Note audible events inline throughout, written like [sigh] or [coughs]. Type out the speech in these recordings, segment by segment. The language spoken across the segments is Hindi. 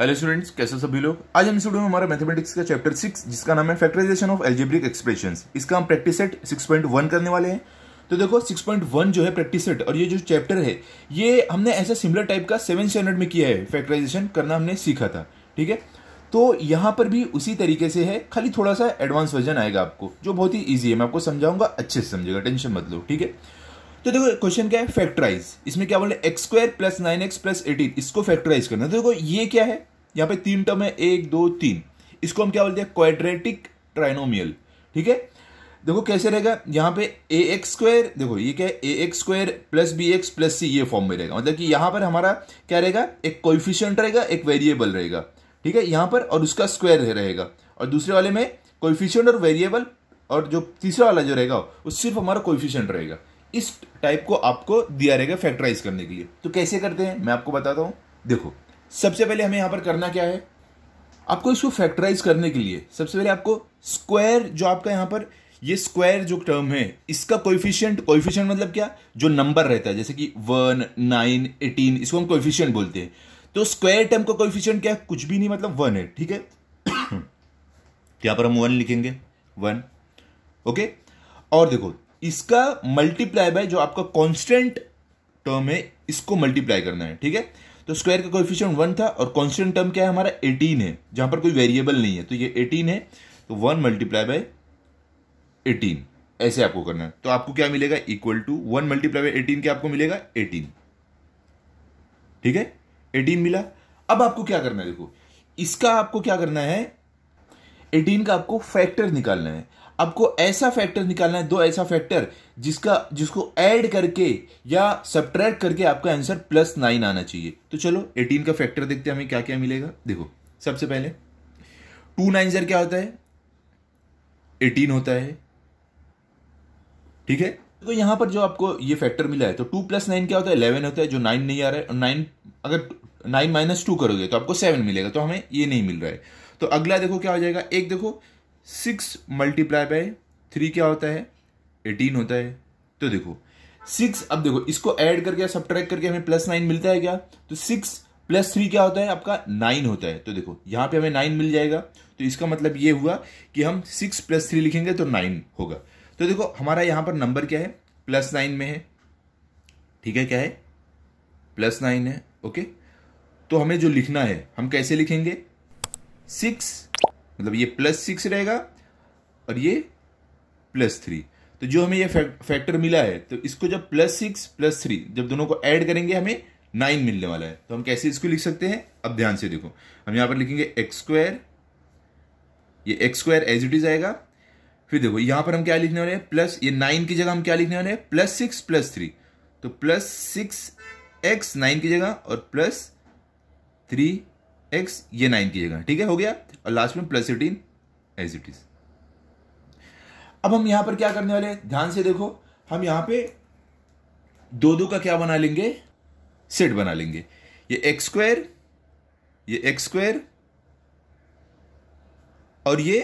हेलो स्टूडेंट्स कैसे सभी लोग आज हम स्टूडियो में हमारे मैथमेटिक्स का चैप्टर सिक्स जिसका नाम है फैक्टराइजेशन ऑफ एल्जेब्रिक एक्सप्रेशंस इसका हम प्रैक्टिस सेट 6.1 करने वाले हैं तो देखो 6.1 जो है प्रैक्टिस सेट और ये जो चैप्टर है ये हमने ऐसा सिमिलर टाइप का सेवन स्टैंडर्ड में किया है फैक्टराइजेशन करना हमने सीखा था ठीक है तो यहाँ पर भी उसी तरीके से है खाली थोड़ा सा एडवांस वर्जन आएगा आपको जो बहुत ही ईजी है मैं आपको समझाऊंगा अच्छे से समझेगा टेंशन मत लो ठीक है तो देखो क्वेश्चन क्या है फैक्टराइज इसमें क्या बोले x square plus nine x plus eighteen इसको फैक्टराइज करना है तो देखो ये क्या है यहाँ पे तीन टर्म है एक दो तीन इसको हम क्या बोलते हैं क्वाड्रेटिक ट्राइनोमियल ठीक है देखो कैसे रहेगा यहाँ पे ए एक्स स्क्वायर देखो ये क्या है a x square plus b x plus c ये फॉर्म में रहेगा मतलब कि यहाँ पर हमारा क्या रहेगा एक कोइफिशियंट रहेगा एक वेरिएबल रहेगा ठीक है यहाँ पर और उसका स्क्वायर रहेगा और दूसरे वाले में कोइफिशियंट और वेरिएबल और जो तीसरा वाला जो रहेगा वो सिर्फ हमारा कोइफिशियंट रहेगा इस टाइप को आपको दिया रहेगा फैक्टराइज करने के लिए तो कैसे करते हैं मैं आपको बताता हूं देखो सबसे पहले हमें यहां पर करना क्या है आपको इसको फैक्टराइज करने के लिए सबसे पहले आपको स्क्वायर जो आपका यहां पर ये स्क्वायर जो टर्म है इसका कोइफिशियंट कोइफिशियंट मतलब क्या जो नंबर रहता है जैसे कि वन नाइन एटीन इसको हम कोइफिशियंट बोलते हैं तो स्क्वायर टर्म का कोइफिशियंट क्या है कुछ भी नहीं मतलब वन है ठीक है [coughs] यहां पर हम वन लिखेंगे वन ओके और देखो इसका मल्टीप्लाई बाय जो आपका कांस्टेंट टर्म है इसको मल्टीप्लाई करना है ठीक है तो स्क्वायर का कोएफिशिएंट वन था और कांस्टेंट टर्म क्या है हमारा एटीन है जहां पर कोई वेरिएबल नहीं है तो ये एटीन है तो वन मल्टीप्लाई बाय एटीन ऐसे आपको करना है तो आपको क्या मिलेगा equal to one multiply by eighteen क्या आपको मिलेगा एटीन ठीक है एटीन मिला अब आपको क्या करना है देखो इसका आपको क्या करना है एटीन का आपको फैक्टर निकालना है आपको ऐसा फैक्टर निकालना है दो ऐसा फैक्टर जिसका जिसको ऐड करके या सब्ट्रैक्ट करके आपका आंसर प्लस नाइन आना चाहिए तो चलो एटीन का फैक्टर देखते हैं हमें क्या क्या मिलेगा देखो सबसे पहले टू नाइन जर क्या होता है एटीन होता है ठीक है तो यहां पर जो आपको ये फैक्टर मिला है तो टू प्लस नाइन क्या होता है इलेवन होता है जो नाइन नहीं आ रहा है और नाइन अगर नाइन माइनस टू करोगे तो आपको सेवन मिलेगा तो हमें ये नहीं मिल रहा है तो अगला देखो क्या हो जाएगा एक देखो सिक्स मल्टीप्लाई बाय थ्री क्या होता है एटीन होता है तो देखो सिक्स अब देखो इसको ऐड करके सब करके हमें प्लस नाइन मिलता है क्या तो सिक्स प्लस थ्री क्या होता है आपका नाइन होता है तो देखो यहां पे हमें नाइन मिल जाएगा तो इसका मतलब ये हुआ कि हम सिक्स प्लस थ्री लिखेंगे तो नाइन होगा तो देखो हमारा यहां पर नंबर क्या है प्लस नाइन में है ठीक है क्या है प्लस नाइन है ओके तो हमें जो लिखना है हम कैसे लिखेंगे सिक्स मतलब ये प्लस सिक्स रहेगा और ये प्लस थ्री तो जो हमें ये फैक्टर मिला है तो इसको जब प्लस सिक्स प्लस थ्री जब दोनों को ऐड करेंगे हमें नाइन मिलने वाला है तो हम कैसे इसको लिख सकते हैं अब ध्यान से देखो हम यहां पर लिखेंगे एक्स स्क्वायर ये x square as it is आएगा फिर देखो यहां पर हम क्या लिखने वाले हैं प्लस ये नाइन की जगह हम क्या लिखने वाले हैं प्लस सिक्स प्लस थ्री तो प्लस सिक्स एक्स नाइन की जगह और प्लस थ्री एक्स ये नाइन की जगह ठीक है हो गया और लास्ट में plus eighteen as it is अब हम यहां पर क्या करने वाले ध्यान से देखो हम यहां पे दो दो का क्या बना लेंगे सेट बना लेंगे ये एक्स स्क्वायर ये एक्स स्क्वायर और ये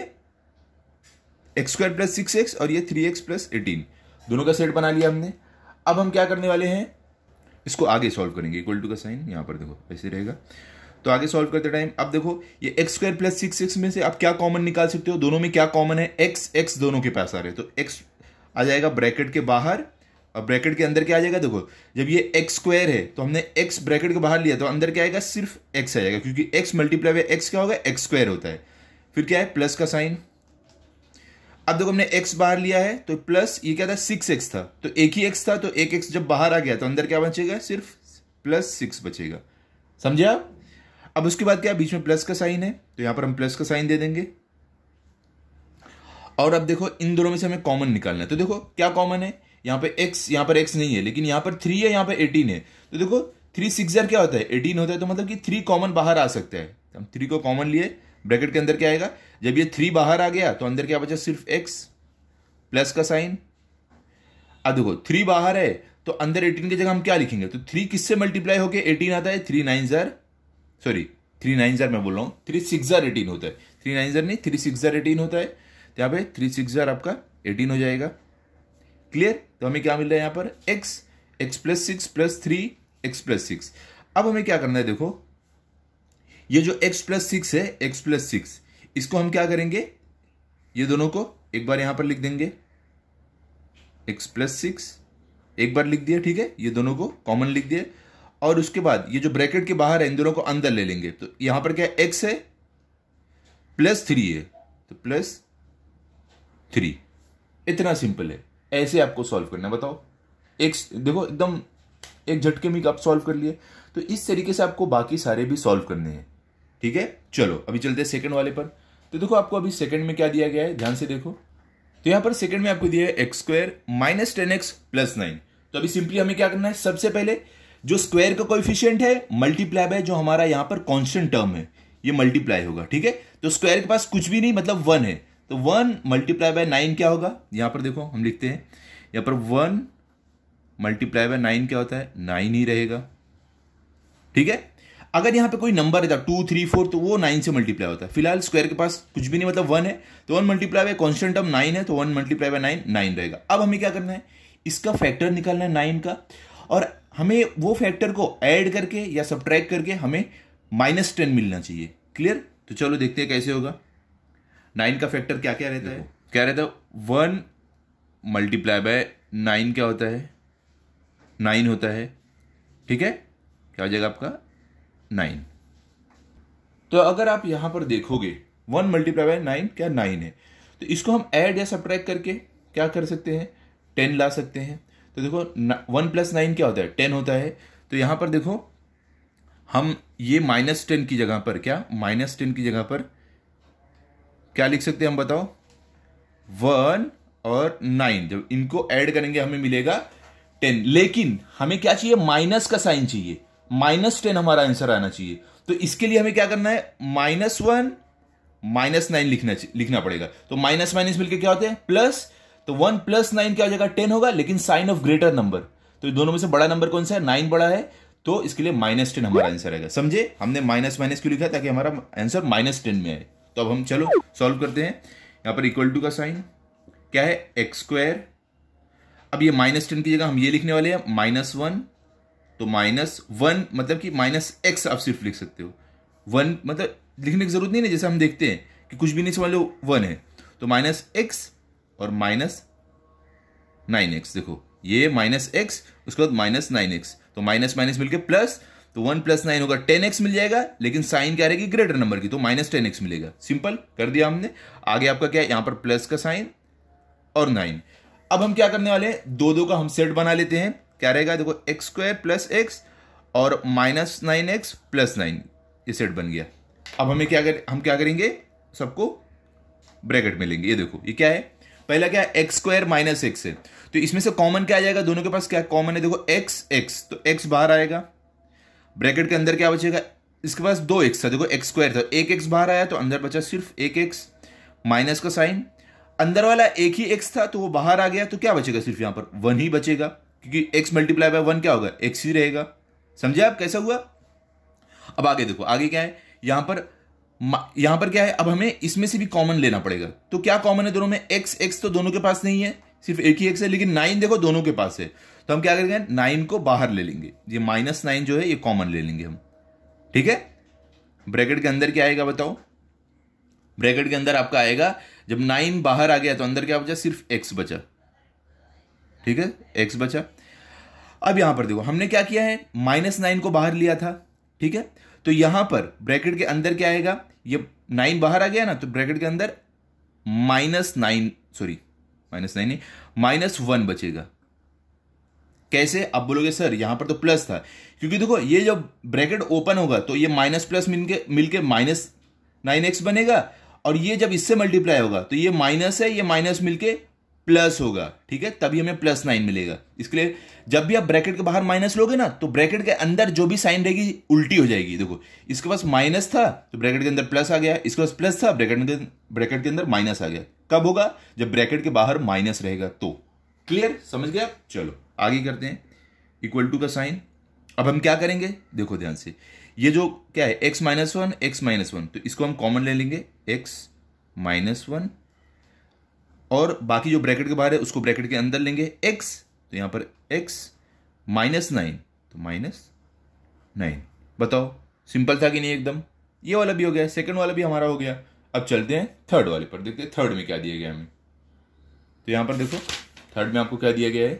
x square plus six x और ये थ्री एक्स प्लस एटीन दोनों का सेट बना लिया हमने अब हम क्या करने वाले हैं इसको आगे सॉल्व करेंगे इक्वल टू का साइन यहां पर देखो ऐसे रहेगा तो आगे सॉल्व करते टाइम अब देखो ये x square plus six x में से आप क्या कॉमन निकाल सकते हो दोनों में क्या कॉमन है एक्स एक्स दोनों के पास आ रहे तो एक्स आ जाएगा ब्रैकेट के बाहर और ब्रैकेट के अंदर क्या आ जाएगा देखो जब ये एक्स स्क्वायर है तो हमने एक्स ब्रैकेट के बाहर लिया तो अंदर क्या आएगा सिर्फ एक्स आ जाएगा क्योंकि एक्स मल्टीप्लाई बाय एक्स क्या होगा एक्स स्क्वायर होता है फिर क्या है प्लस का साइन अब देखो हमने एक्स बाहर लिया है तो प्लस ये क्या था सिक्स एक्स था तो एक ही एक्स था तो एक x जब बाहर आ गया तो अंदर क्या बचेगा सिर्फ प्लस सिक्स बचेगा समझे आप अब उसके बाद क्या बीच में प्लस का साइन है तो यहां पर हम प्लस का साइन दे देंगे और अब देखो इन दोनों में से हमें कॉमन निकालना है तो देखो क्या कॉमन है यहां पे x यहां पर x नहीं है लेकिन यहां पर थ्री है यहां पर एटीन है तो देखो थ्री सिक्स क्या होता है एटीन होता है तो मतलब कि थ्री कॉमन बाहर आ सकता है तो हम थ्री को कॉमन लिए ब्रैकेट के अंदर क्या आएगा जब ये थ्री बाहर आ गया तो अंदर क्या बचा सिर्फ x प्लस का साइन अब देखो थ्री बाहर है तो अंदर एटीन की जगह हम क्या लिखेंगे तो थ्री किससे मल्टीप्लाई होकर एटीन आता है थ्री नाइन जार सॉरी थ्री नाइन जार मैं बोल रहा हूँ थ्री सिक्स जार एटीन होता है थ्री नाइन जार नहीं थ्री सिक्स जार एटीन होता है तो यहाँ पे थ्री सिक्स जार आपका एटीन हो जाएगा क्लियर तो हमें क्या मिल रहा है यहाँ पर x x plus six plus three x plus six अब हमें क्या करना है देखो ये जो x प्लस सिक्स है x प्लस सिक्स इसको हम क्या करेंगे ये दोनों को एक बार यहां पर लिख देंगे x प्लस सिक्स एक बार लिख दिया ठीक है ये दोनों को कॉमन लिख दिया और उसके बाद ये जो ब्रैकेट के बाहर है इन दोनों को अंदर ले लेंगे तो यहां पर क्या एक्स है प्लस थ्री है तो प्लस थ्री इतना सिंपल है ऐसे आपको सॉल्व करना बताओ एक देखो एकदम एक झटके में आप सॉल्व कर लिए तो इस तरीके से आपको बाकी सारे भी सॉल्व करने हैं ठीक है चलो अभी चलते हैं सेकंड वाले पर तो देखो आपको अभी सेकंड में क्या दिया गया है ध्यान से देखो तो यहां पर सेकंड में आपको दिया है x square minus ten x plus nine तो अभी सिंपली हमें क्या करना है सबसे पहले जो स्क्वायर का कोएफिशिएंट है मल्टीप्लाई बाय जो हमारा यहां पर कांस्टेंट टर्म है ये मल्टीप्लाई होगा ठीक है तो स्क्वायर के पास कुछ भी नहीं मतलब वन है तो वन मल्टीप्लाई बाय नाइन क्या होगा यहां पर देखो हम लिखते हैं यहां पर वन मल्टीप्लाई बाय नाइन क्या होता है नाइन ही रहेगा ठीक है अगर यहां पे कोई नंबर रहता टू थ्री फोर तो वो नाइन से मल्टीप्लाई होता है फिलहाल स्क्वायर के पास कुछ भी नहीं मतलब वन है तो one multiply by constant term nine है तो one multiply by nine nine रहेगा अब हमें क्या करना है इसका फैक्टर निकालना है नाइन का और हमें वो फैक्टर को ऐड करके या सब करके हमें माइनस टेन मिलना चाहिए क्लियर तो चलो देखते हैं कैसे होगा नाइन का फैक्टर क्या क्या रहता है क्या रहता है वन मल्टीप्लाई बाय नाइन क्या होता है नाइन होता है ठीक है क्या हो जाएगा आपका नाइन तो अगर आप यहां पर देखोगे वन मल्टीप्लाई बाय नाइन क्या नाइन है तो इसको हम ऐड या सब करके क्या कर सकते हैं टेन ला सकते हैं तो देखो वन प्लस नाइन क्या होता है टेन होता है तो यहां पर देखो हम ये माइनस टेन की जगह पर क्या माइनस टेन की जगह पर क्या लिख सकते हैं हम बताओ वन और नाइन जब इनको ऐड करेंगे हमें मिलेगा टेन लेकिन हमें क्या चाहिए माइनस का साइन चाहिए माइनस टेन हमारा आंसर आना चाहिए तो इसके लिए हमें क्या करना है माइनस वन माइनस नाइन लिखना लिखना पड़ेगा तो माइनस माइनस मिलकर क्या होते हैं प्लस तो वन प्लस नाइन क्या हो जाएगा टेन होगा लेकिन साइन ऑफ ग्रेटर नंबर तो दोनों में से बड़ा नंबर कौन सा है नाइन बड़ा है तो इसके लिए माइनस टेन हमारा आंसर आएगा समझे हमने माइनस माइनस क्यों लिखा ताकि हमारा आंसर माइनस टेन में आए तो अब हम चलो सॉल्व करते हैं यहां पर इक्वल टू का साइन क्या है एक्स स्क्वायर अब ये माइनस टेन की जगह हम ये लिखने वाले हैं माइनस वन तो माइनस वन मतलब कि माइनस एक्स आप सिर्फ लिख सकते हो वन मतलब लिखने की जरूरत नहीं है जैसे हम देखते हैं कि कुछ भी नहीं समझ लो वन है तो माइनस एक्स और माइनस नाइन एक्स देखो ये माइनस एक्स उसके बाद माइनस नाइन एक्स तो माइनस माइनस मिलकर प्लस तो वन प्लस नाइन होगा टेन एक्स मिल जाएगा लेकिन साइन क्या रहेगी ग्रेटर नंबर की तो माइनस टेन एक्स मिलेगा सिंपल कर दिया हमने आगे आपका क्या है यहां पर प्लस का साइन और नाइन अब हम क्या करने वाले हैं दो दो का हम सेट बना लेते हैं क्या रहेगा देखो एक्स स्क्वायर प्लस एक्स और minus nine x plus nine ये सेट बन गया अब हमें क्या कर हम क्या करेंगे सबको ब्रैकेट में लेंगे ये देखो ये क्या है पहला क्या है एक्स स्क्वायर माइनस एक्स है तो इसमें से कॉमन क्या आ जाएगा दोनों के पास क्या कॉमन है देखो एक्स एक्स तो एक्स बाहर आएगा ब्रैकेट के अंदर क्या बचेगा इसके पास दो एक्स था देखो एक्स स्क्वायर था एक एक्स बाहर आया तो अंदर बचा सिर्फ एक एक्स माइनस का साइन अंदर वाला एक ही एक्स था तो वो बाहर आ गया तो क्या बचेगा सिर्फ यहां पर वन ही बचेगा क्योंकि एक्स मल्टीप्लाई बाय वन क्या होगा एक्स ही रहेगा समझे आप कैसा हुआ अब आगे देखो आगे क्या है यहां पर यहां पर क्या है अब हमें इसमें से भी कॉमन लेना पड़ेगा तो क्या कॉमन है दोनों में एक्स एक्स तो दोनों के पास नहीं है सिर्फ एक ही एक्स है लेकिन नाइन देखो दोनों के पास है तो हम क्या करेंगे नाइन को बाहर ले लेंगे ये माइनस नाइन जो है ये कॉमन ले लेंगे हम ठीक है ब्रैकेट के अंदर क्या आएगा बताओ ब्रैकेट के अंदर आपका आएगा जब नाइन बाहर आ गया तो अंदर क्या बचा सिर्फ एक्स बचा ठीक है एक्स बचा अब यहां पर देखो हमने क्या किया है माइनस नाइन को बाहर लिया था ठीक है तो यहां पर ब्रैकेट के अंदर क्या आएगा ये नाइन बाहर आ गया ना तो ब्रैकेट के अंदर minus nine sorry minus nine नहीं माइनस वन बचेगा कैसे आप बोलोगे सर यहां पर तो प्लस था क्योंकि देखो ये जब ब्रैकेट ओपन होगा तो ये माइनस प्लस मिलके मिलके माइनस नाइन एक्स बनेगा और ये जब इससे मल्टीप्लाई होगा तो ये माइनस है ये माइनस मिलके प्लस होगा ठीक है तभी हमें प्लस नाइन मिलेगा इसके लिए जब भी आप ब्रैकेट के बाहर माइनस लोगे ना तो ब्रैकेट के अंदर जो भी साइन रहेगी उल्टी हो जाएगी देखो इसके पास माइनस था तो ब्रैकेट के अंदर प्लस आ गया इसके पास प्लस था ब्रैकेट के ब्रैकेट के अंदर माइनस आ गया कब होगा जब ब्रैकेट के बाहर माइनस रहेगा तो क्लियर समझ गया चलो आगे करते हैं इक्वल टू का साइन अब हम क्या करेंगे देखो ध्यान से ये जो क्या है x minus one x minus one तो इसको हम कॉमन ले लेंगे एक्स माइनस वन और बाकी जो ब्रैकेट के बाहर है उसको ब्रैकेट के अंदर लेंगे एक्स तो यहां पर एक्स माइनस नाइन तो माइनस नाइन बताओ सिंपल था कि नहीं एकदम ये वाला भी हो गया सेकंड वाला भी हमारा हो गया अब चलते हैं थर्ड वाले पर देखते हैं थर्ड में क्या दिया गया हमें तो यहां पर देखो थर्ड में आपको क्या दिया गया है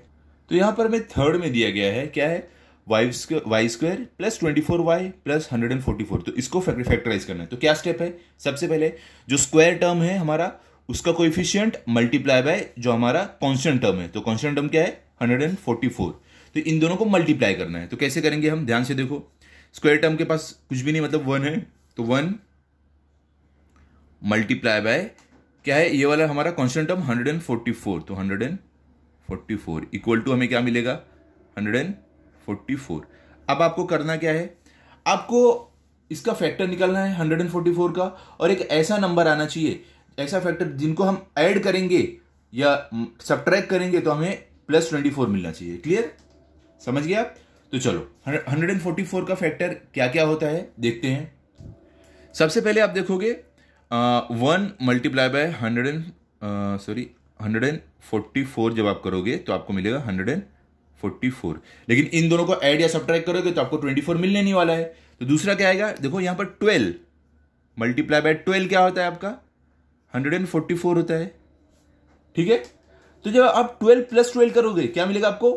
तो यहां पर हमें थर्ड में दिया गया है क्या है y square y square plus twenty four y plus hundred and forty four तो इसको फैक्टराइज करना है तो क्या स्टेप है सबसे पहले जो स्क्वायर टर्म है हमारा उसका कोएफिशिएंट मल्टीप्लाई बाय जो हमारा कॉन्स्टेंट टर्म है तो कॉन्स्टेंट टर्म क्या है 144 तो इन दोनों को मल्टीप्लाई करना है तो कैसे करेंगे हम ध्यान से देखो स्क्वायर टर्म के पास कुछ भी नहीं मतलब वन है तो वन मल्टीप्लाई बाय क्या है ये वाला हमारा कॉन्स्टेंट टर्म फोर तो फोर इक्वल टू हमें क्या मिलेगा फोर अब आपको करना क्या है आपको इसका फैक्टर निकालना है 144 का और एक ऐसा नंबर आना चाहिए ऐसा फैक्टर जिनको हम ऐड करेंगे या सब्ट्रैक करेंगे तो हमें प्लस ट्वेंटी फोर मिलना चाहिए क्लियर समझ गया आप तो चलो हंड्रेड एंड फोर्टी फोर का फैक्टर क्या क्या होता है देखते हैं सबसे पहले आप देखोगे one multiply by hundred and sorry hundred and forty four जब आप करोगे तो आपको मिलेगा हंड्रेड एंड फोर्टी फोर लेकिन इन दोनों को ऐड या सब्ट्रैक करोगे तो आपको ट्वेंटी फोर मिलने नहीं वाला है तो दूसरा क्या आएगा देखो यहां पर ट्वेल्व मल्टीप्लाई बाय ट्वेल्व क्या होता है आपका हंड्रेड एंड फोर्टी फोर होता है ठीक है तो जब आप ट्वेल्व प्लस ट्वेल्व करोगे क्या मिलेगा आपको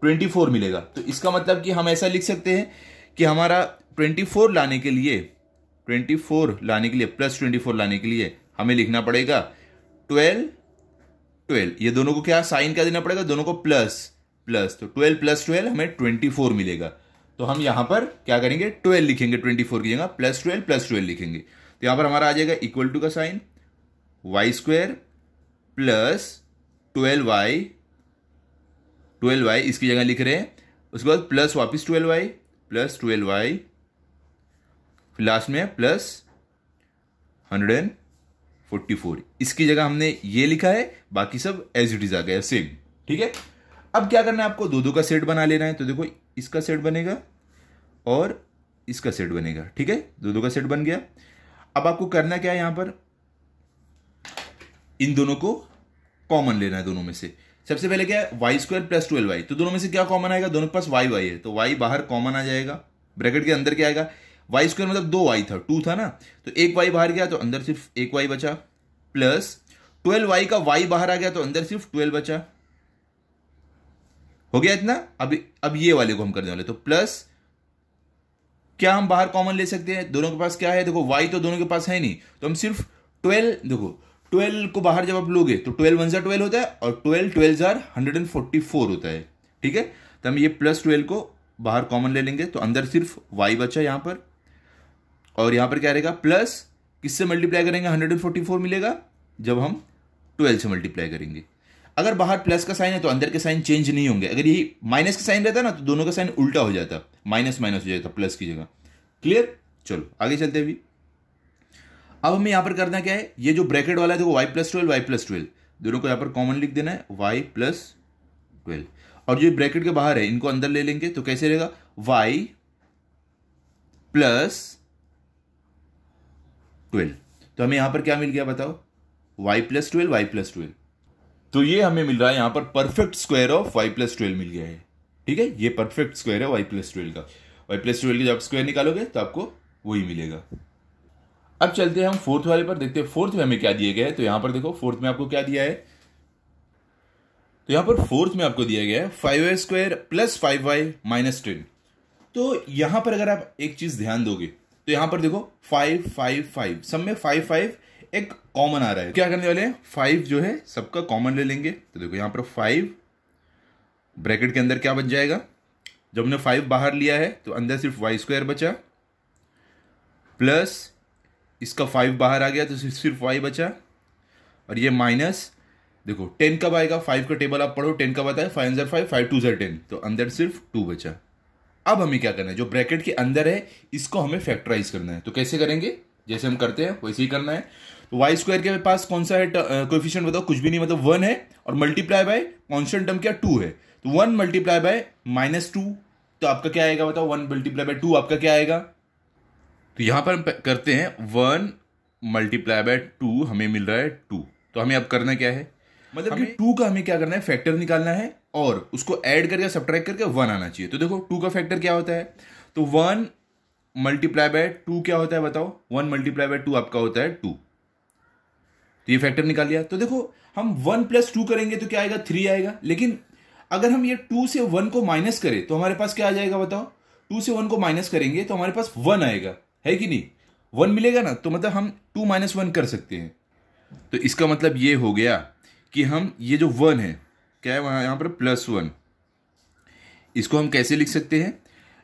ट्वेंटी फोर मिलेगा तो इसका मतलब कि हम ऐसा लिख सकते हैं कि हमारा ट्वेंटी फोर लाने के लिए ट्वेंटी फोर लाने के लिए प्लस ट्वेंटी फोर लाने के लिए हमें लिखना पड़ेगा ट्वेल्व ट्वेल्व ये दोनों को क्या साइन क्या देना पड़ेगा दोनों को प्लस प्लस तो ट्वेल्व प्लस ट्वेल्व हमें ट्वेंटी फोर मिलेगा तो हम यहां पर क्या करेंगे ट्वेल्व लिखेंगे ट्वेंटी फोर की जगह प्लस ट्वेल्व प्लस ट्वेल्व लिखेंगे तो यहां पर हमारा आ जाएगा इक्वल टू का sign y square plus twelve y twelve y इसकी जगह लिख रहे हैं उसके बाद प्लस वापस twelve y plus twelve y last में plus hundred and forty four इसकी जगह हमने ये लिखा है बाकी सब एज इट इज आ गया सेम ठीक है अब क्या करना है आपको दो दो का सेट बना लेना है तो देखो इसका सेट बनेगा और इसका सेट बनेगा ठीक है दो दो का सेट बन गया अब आपको करना क्या है यहां पर इन दोनों को कॉमन लेना है दोनों में से सबसे पहले क्या है y square plus twelve y तो दोनों में से क्या कॉमन आएगा दोनों के पास वाई वाई है तो वाई बाहर कॉमन आ जाएगा ब्रैकेट के अंदर क्या आएगा वाई स्क्वायर मतलब दो वाई था टू था ना तो एक वाई बाहर गया तो अंदर सिर्फ एक वाई बचा प्लस ट्वेल्व वाई का वाई बाहर आ गया तो अंदर सिर्फ ट्वेल्व बचा हो गया इतना अब अब ये वाले को हम करने वाले तो प्लस क्या हम बाहर कॉमन ले सकते हैं दोनों के पास क्या है देखो वाई तो दोनों के पास है नहीं तो हम सिर्फ ट्वेल्व देखो ट्वेल्व को बाहर जब आप लोगे तो ट्वेल्व वन जार ट्वेल्व होता है और ट्वेल्व ट्वेल्व जार हंड्रेड एंड फोर्टी फोर होता है ठीक है तो हम ये प्लस ट्वेल्व को बाहर कॉमन ले लेंगे तो अंदर सिर्फ वाई बचा यहाँ पर और यहाँ पर क्या रहेगा प्लस किससे मल्टीप्लाई करेंगे हंड्रेड एंड फोर्टी फोर मिलेगा जब हम ट्वेल्व से मल्टीप्लाई करेंगे अगर बाहर प्लस का साइन है तो अंदर के साइन चेंज नहीं होंगे अगर यही माइनस का साइन रहता ना तो दोनों का साइन उल्टा हो जाता माइनस माइनस हो जाता प्लस की जगह क्लियर चलो आगे चलते अभी अब हमें यहाँ पर करना क्या है ये जो ब्रैकेट वाला है देखो y plus twelve y plus twelve दोनों को यहां पर कॉमन लिख देना है वाई प्लस ट्वेल्व और जो ब्रैकेट के बाहर है इनको अंदर ले लेंगे तो कैसे रहेगा वाई प्लस ट्वेल्व तो हमें यहां पर क्या मिल गया बताओ y plus twelve y plus twelve तो ये हमें मिल रहा है यहाँ पर perfect square of y plus twelve मिल गया है ठीक है ये परफेक्ट स्क्वायर है वाई प्लस ट्वेल्व का वाई प्लस ट्वेल्व का जब स्क्वायर निकालोगे तो आपको वही मिलेगा अब चलते हैं हम फोर्थ वाले पर देखते हैं फोर्थ में हमें क्या दिया गया है तो यहां पर देखो फोर्थ में आपको क्या दिया है तो यहां पर फोर्थ में आपको दिया गया है five y square plus five y minus ten तो यहां पर अगर आप एक चीज़ ध्यान दोगे तो यहां पर देखो फाइव फाइव फाइव सब में फाइव फाइव एक कॉमन आ रहा है क्या करने वाले हैं फाइव जो है सबका कॉमन ले लेंगे तो देखो यहां पर फाइव ब्रैकेट के अंदर क्या बच जाएगा जब हमने फाइव बाहर लिया है तो अंदर सिर्फ वाई स्क्वायर बचा प्लस इसका फाइव बाहर आ गया तो सिर्फ वाई बचा और ये माइनस देखो टेन कब आएगा फाइव का टेबल आप पढ़ो टेन कब आता है फाइव जर फाइव फाइव टू जर टेन तो अंदर सिर्फ टू बचा अब हमें क्या करना है जो ब्रैकेट के अंदर है इसको हमें फैक्टराइज करना है तो कैसे करेंगे जैसे हम करते हैं वैसे ही करना है तो वाई स्क्वायर के पास कौन सा है कोफिशियंट बताओ कुछ भी नहीं मतलब वन है और मल्टीप्लाई बाय कॉन्स्टेंट टर्म क्या टू है तो one multiply by minus two तो आपका क्या आएगा बताओ वन मल्टीप्लाई बाय टू आपका क्या आएगा तो यहां पर हम करते हैं वन मल्टीप्लाई बाय टू हमें मिल रहा है टू तो हमें अब करना क्या है मतलब कि टू का हमें क्या करना है फैक्टर निकालना है और उसको ऐड करके सब्ट्रैक करके वन आना चाहिए तो देखो टू का फैक्टर क्या होता है तो वन मल्टीप्लाई बाय टू क्या होता है बताओ वन मल्टीप्लाई बाय टू आपका होता है टू तो ये फैक्टर निकाल लिया तो देखो हम वन प्लस टू करेंगे तो क्या आएगा थ्री आएगा लेकिन अगर हम ये टू से वन को माइनस करें तो हमारे पास क्या आ जाएगा बताओ टू से वन को माइनस करेंगे तो हमारे पास वन आएगा है कि नहीं वन मिलेगा ना तो मतलब हम टू माइनस वन कर सकते हैं तो इसका मतलब ये हो गया कि हम ये जो वन है क्या है वहाँ यहाँ पर प्लस वन इसको हम कैसे लिख सकते हैं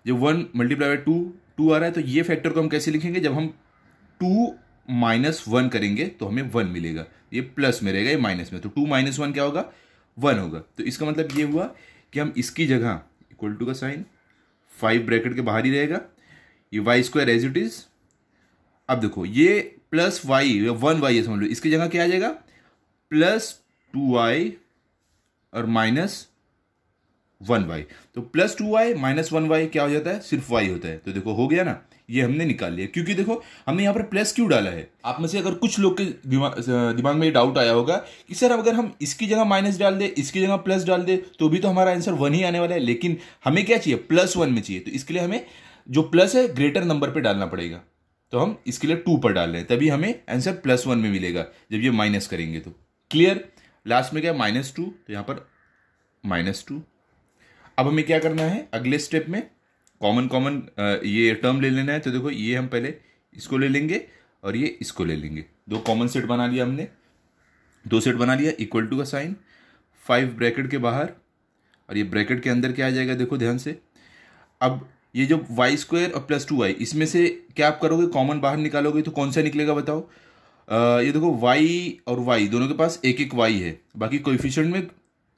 जब one multiply by two two आ रहा है तो ये फैक्टर को हम कैसे लिखेंगे जब हम टू माइनस वन करेंगे तो हमें वन मिलेगा ये प्लस में रहेगा ये माइनस में तो टू माइनस वन क्या होगा वन होगा तो इसका मतलब ये हुआ कि हम इसकी जगह इक्वल टू का साइन फाइव ब्रैकेट के बाहर ही रहेगा ये Y square as it is अब देखो ये प्लस वाई वन वाई है समझ लो इसकी जगह क्या आ जाएगा प्लस टू वाई और माइनस वन वाई तो plus two Y minus one Y क्या हो जाता है सिर्फ वाई होता है तो देखो हो गया ना ये हमने निकाल लिया क्योंकि देखो हमने यहाँ पर प्लस क्यों डाला है आप में से अगर कुछ लोग के दिमाग में डाउट आया होगा कि सर अगर हम इसकी जगह माइनस डाल दे इसकी जगह प्लस डाल दे तो भी तो हमारा आंसर वन ही आने वाला है लेकिन हमें क्या चाहिए प्लस वन में चाहिए तो इसके लिए हमें जो प्लस है ग्रेटर नंबर पर डालना पड़ेगा तो हम इसके लिए टू पर डाल रहे हैं तभी हमें आंसर प्लस वन में मिलेगा जब ये माइनस करेंगे तो क्लियर लास्ट में क्या माइनस टू तो यहाँ पर माइनस टू अब हमें क्या करना है अगले स्टेप में कॉमन कॉमन ये टर्म ले लेना है तो देखो ये हम पहले इसको ले लेंगे और ये इसको ले लेंगे दो कॉमन सेट बना लिया हमने दो सेट बना लिया इक्वल टू का साइन फाइव ब्रैकेट के बाहर और ये ब्रैकेट के अंदर क्या आ जाएगा देखो ध्यान से अब ये जो वाई स्क्वायर और प्लस टू वाई इसमें से क्या आप करोगे कॉमन बाहर निकालोगे तो कौन सा निकलेगा बताओ आ, ये देखो वाई और वाई दोनों के पास एक एक वाई है बाकी कोफिशेंट में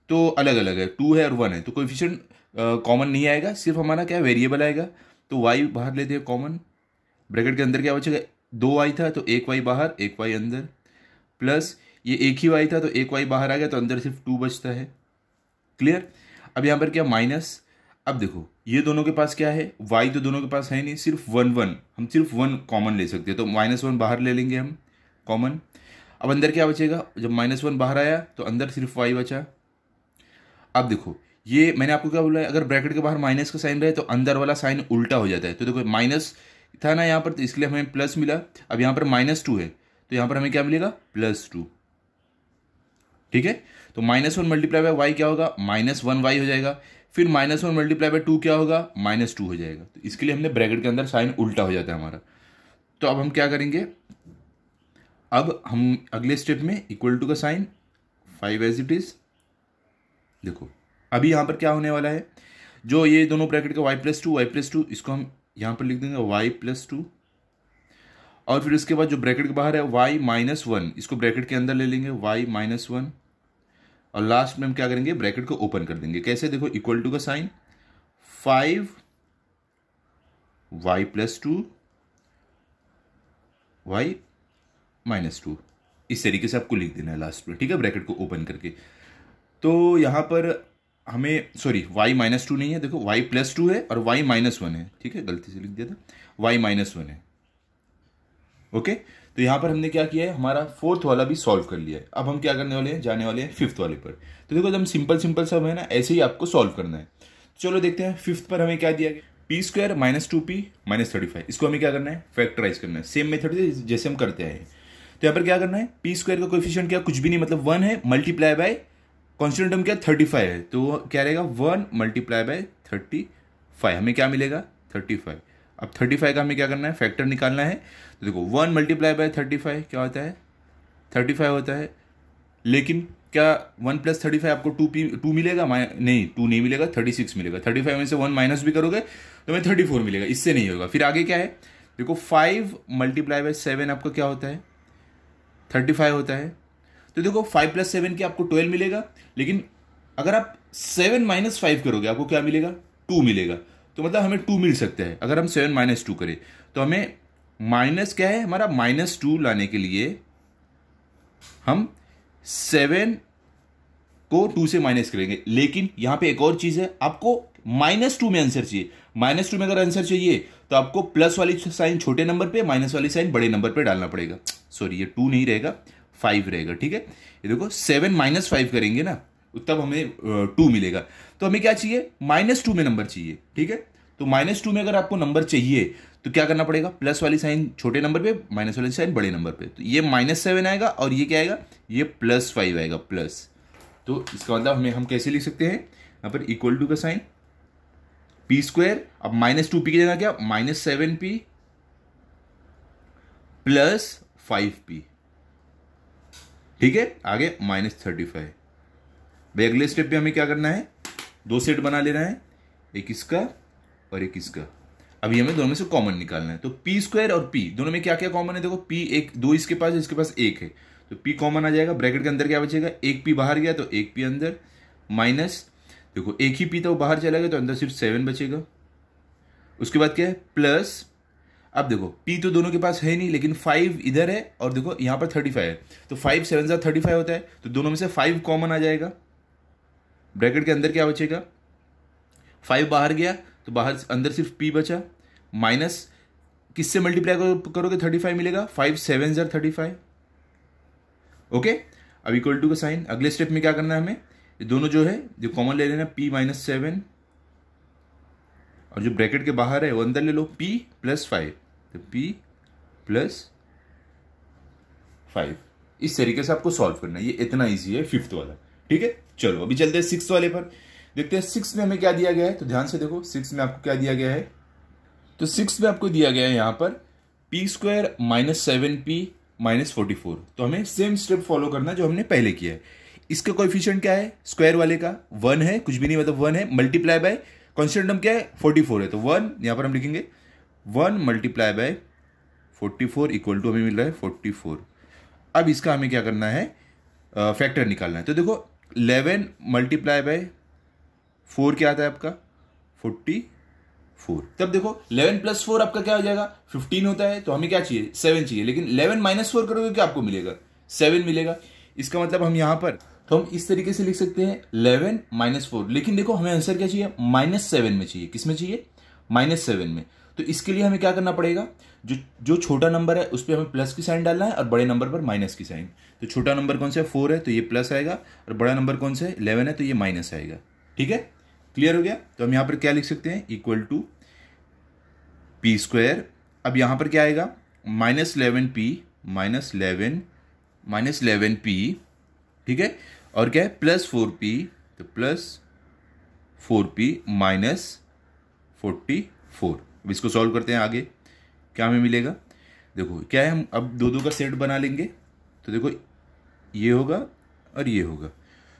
तो अलग अलग है टू है और वन है तो कोइफिशियंट कॉमन नहीं आएगा सिर्फ हमारा क्या वेरिएबल आएगा तो वाई बाहर लेते हैं कॉमन ब्रैकेट के अंदर क्या बचेगा दो वाई था तो एक वाई बाहर एक वाई अंदर प्लस ये एक ही वाई था तो एक वाई बाहर आ गया तो अंदर सिर्फ टू बचता है क्लियर अब यहाँ पर क्या माइनस अब देखो ये दोनों के पास क्या है वाई तो दोनों के पास है नहीं सिर्फ वन वन हम सिर्फ वन कॉमन ले सकते हैं तो माइनस वन बाहर ले लेंगे हम कॉमन अब अंदर क्या बचेगा जब माइनस वन बाहर आया तो अंदर सिर्फ वाई बचा अब देखो ये मैंने आपको क्या बोला है अगर ब्रैकेट के बाहर माइनस का साइन रहे तो अंदर वाला साइन उल्टा हो जाता है तो देखो माइनस था ना यहाँ पर तो इसलिए हमें प्लस मिला अब यहाँ पर माइनस टू है तो यहाँ पर हमें क्या मिलेगा प्लस टू ठीक है तो minus one multiply by Y क्या होगा माइनस वन वाई हो जाएगा फिर minus one multiply by two क्या होगा माइनस टू हो जाएगा तो इसके लिए हमने ब्रैकेट के अंदर साइन उल्टा हो जाता है हमारा तो अब हम क्या करेंगे अब हम अगले स्टेप में इक्वल टू का sign five as it is देखो अभी यहाँ पर क्या होने वाला है जो ये दोनों ब्रैकेट का Y plus two Y plus two इसको हम यहाँ पर लिख देंगे वाई प्लस टू और फिर उसके बाद जो ब्रैकेट के बाहर है वाई माइनस वन इसको ब्रैकेट के अंदर ले लेंगे वाई माइनस वन और लास्ट में हम क्या करेंगे ब्रैकेट को ओपन कर देंगे कैसे देखो इक्वल टू का sign five Y plus two Y minus two इस तरीके से आपको लिख देना है लास्ट में ठीक है ब्रैकेट को ओपन करके तो यहां पर हमें सॉरी वाई माइनस टू नहीं है देखो वाई प्लस टू है और वाई माइनस वन है ठीक है गलती से लिख दिया था वाई माइनस वन है ओके तो यहाँ पर हमने क्या किया है हमारा फोर्थ वाला भी सॉल्व कर लिया है अब हम क्या करने वाले हैं जाने वाले हैं फिफ्थ वाले पर तो देखो एकदम सिंपल सिंपल सब है ना ऐसे ही आपको सॉल्व करना है तो चलो देखते हैं फिफ्थ पर हमें क्या दिया गया P square minus two P minus thirty five इसको हमें क्या करना है फैक्टराइज करना है सेम मेथड से जैसे हम करते आए तो यहाँ पर क्या करना है पी स्क्वायर का कोफिशियंट क्या कुछ भी नहीं मतलब वन है मल्टीप्लाई बाय कॉन्स्टेंट टर्म क्या थर्टी फाइव है तो क्या रहेगा one multiply by thirty five हमें क्या मिलेगा थर्टी फाइव अब थर्टी फाइव का हमें क्या करना है फैक्टर निकालना है तो देखो one multiply by thirty five क्या होता है थर्टी फाइव होता है लेकिन क्या वन प्लस थर्टी फाइव आपको टू पी टू मिलेगा नहीं टू नहीं मिलेगा थर्टी सिक्स मिलेगा थर्टी फाइव में से वन माइनस भी करोगे तो हमें थर्टी फोर मिलेगा इससे नहीं होगा फिर आगे क्या है देखो फाइव मल्टीप्लाई बाय सेवन आपका क्या होता है थर्टी फाइव होता है तो देखो फाइव प्लस सेवन की आपको ट्वेल्व मिलेगा लेकिन अगर आप सेवन माइनस फाइव करोगे आपको क्या मिलेगा टू मिलेगा तो मतलब हमें टू मिल सकता है अगर हम सेवन माइनस टू करें तो हमें माइनस क्या है हमारा माइनस टू लाने के लिए हम सेवन को टू से माइनस करेंगे लेकिन यहाँ पे एक और चीज़ है आपको माइनस टू में आंसर चाहिए माइनस टू में अगर आंसर चाहिए तो आपको प्लस वाली साइन छोटे नंबर पे माइनस वाली साइन बड़े नंबर पे डालना पड़ेगा सॉरी ये टू नहीं रहेगा फाइव रहेगा ठीक है ये देखो सेवन माइनस फाइव करेंगे ना तो तब हमें टू मिलेगा तो हमें क्या चाहिए माइनस टू में नंबर चाहिए ठीक है तो माइनस टू में अगर आपको नंबर चाहिए तो क्या करना पड़ेगा प्लस वाली साइन छोटे नंबर पे माइनस वाली साइन बड़े नंबर पे तो ये माइनस सेवन आएगा और ये क्या आएगा ये प्लस फाइव आएगा प्लस तो इसका मतलब हमें हम कैसे लिख सकते हैं यहाँ पर इक्वल टू का साइन पी स्क्वायर अब माइनस टू पी की जगह क्या minus seven P plus five P ठीक है आगे माइनस थर्टी फाइव भाई अगले स्टेप पे हमें क्या करना है दो सेट बना लेना है एक इसका और एक इसका अभी हमें दोनों में से कॉमन निकालना है तो पी स्क्वायर और पी दोनों में क्या क्या कॉमन है देखो पी एक दो इसके पास इसके पास एक है तो पी कॉमन आ जाएगा ब्रैकेट के अंदर क्या बचेगा एक पी बाहर गया तो एक पी अंदर माइनस देखो एक ही पी था वो बाहर चला गया तो अंदर सिर्फ सेवन बचेगा उसके बाद क्या है प्लस अब देखो पी तो दोनों के पास है नहीं लेकिन फाइव इधर है और देखो यहाँ पर थर्टी फाइव है तो फाइव सेवन सा थर्टी फाइव होता है तो दोनों में से फाइव कॉमन आ जाएगा ब्रैकेट के अंदर क्या बचेगा फाइव बाहर गया तो बाहर अंदर सिर्फ पी बचा माइनस किससे मल्टीप्लाई करोगे थर्टी फाइव मिलेगा फाइव सेवन ज़र थर्टी फाइव ओके अब इक्वल टू का साइन अगले स्टेप में क्या करना है हमें ये दोनों जो है जो कॉमन ले लेना पी माइनस सेवन और जो ब्रैकेट के बाहर है वो अंदर ले लो पी प्लस फाइव तो पी प्लस फाइव इस तरीके से आपको सॉल्व करना है ये इतना ईजी है फिफ्थ वाला ठीक है चलो अभी चलते हैं सिक्स वाले पर देखते हैं सिक्स में हमें क्या दिया गया है तो ध्यान से देखो सिक्स में आपको क्या दिया गया है तो सिक्स में आपको दिया गया है यहाँ पर P square minus seven P minus forty four तो हमें सेम स्टेप फॉलो करना जो हमने पहले किया है इसका कोएफिशिएंट क्या है स्क्वायर वाले का वन है कुछ भी नहीं मतलब वन है मल्टीप्लाई बाय कॉन्स्टेंट नंबर क्या है फोर्टी फोर है तो वन यहाँ पर हम लिखेंगे one multiply by forty four equal to हमें मिल रहा है फोर्टी फोर अब इसका हमें क्या करना है फैक्टर uh, निकालना है तो देखो इलेवन मल्टीप्लाई बाय फोर क्या आता है आपका फोर्टी फोर तब देखो इलेवन प्लस फोर आपका क्या हो जाएगा फिफ्टीन होता है तो हमें क्या चाहिए सेवन चाहिए लेकिन इलेवन माइनस फोर करोगे क्या आपको मिलेगा सेवन मिलेगा इसका मतलब हम यहां पर तो हम इस तरीके से लिख सकते हैं इलेवन माइनस फोर लेकिन देखो हमें आंसर क्या चाहिए माइनस सेवन में चाहिए किसमें चाहिए माइनस सेवन में तो इसके लिए हमें क्या करना पड़ेगा जो जो छोटा नंबर है उस पर हमें प्लस की साइन डालना है और बड़े नंबर पर माइनस की साइन तो छोटा नंबर कौन सा है फोर है तो ये प्लस आएगा और बड़ा नंबर कौन सा है इलेवन है तो ये माइनस आएगा ठीक है क्लियर हो गया तो हम यहाँ पर क्या लिख सकते हैं इक्वल टू पी स्क्वायर अब यहाँ पर क्या आएगा minus eleven P minus eleven minus eleven P ठीक है और क्या है प्लस फोर पी तो plus four P minus forty four अब इसको सॉल्व करते हैं आगे क्या हमें मिलेगा देखो क्या है हम अब दो दो का सेट बना लेंगे तो देखो ये होगा और ये होगा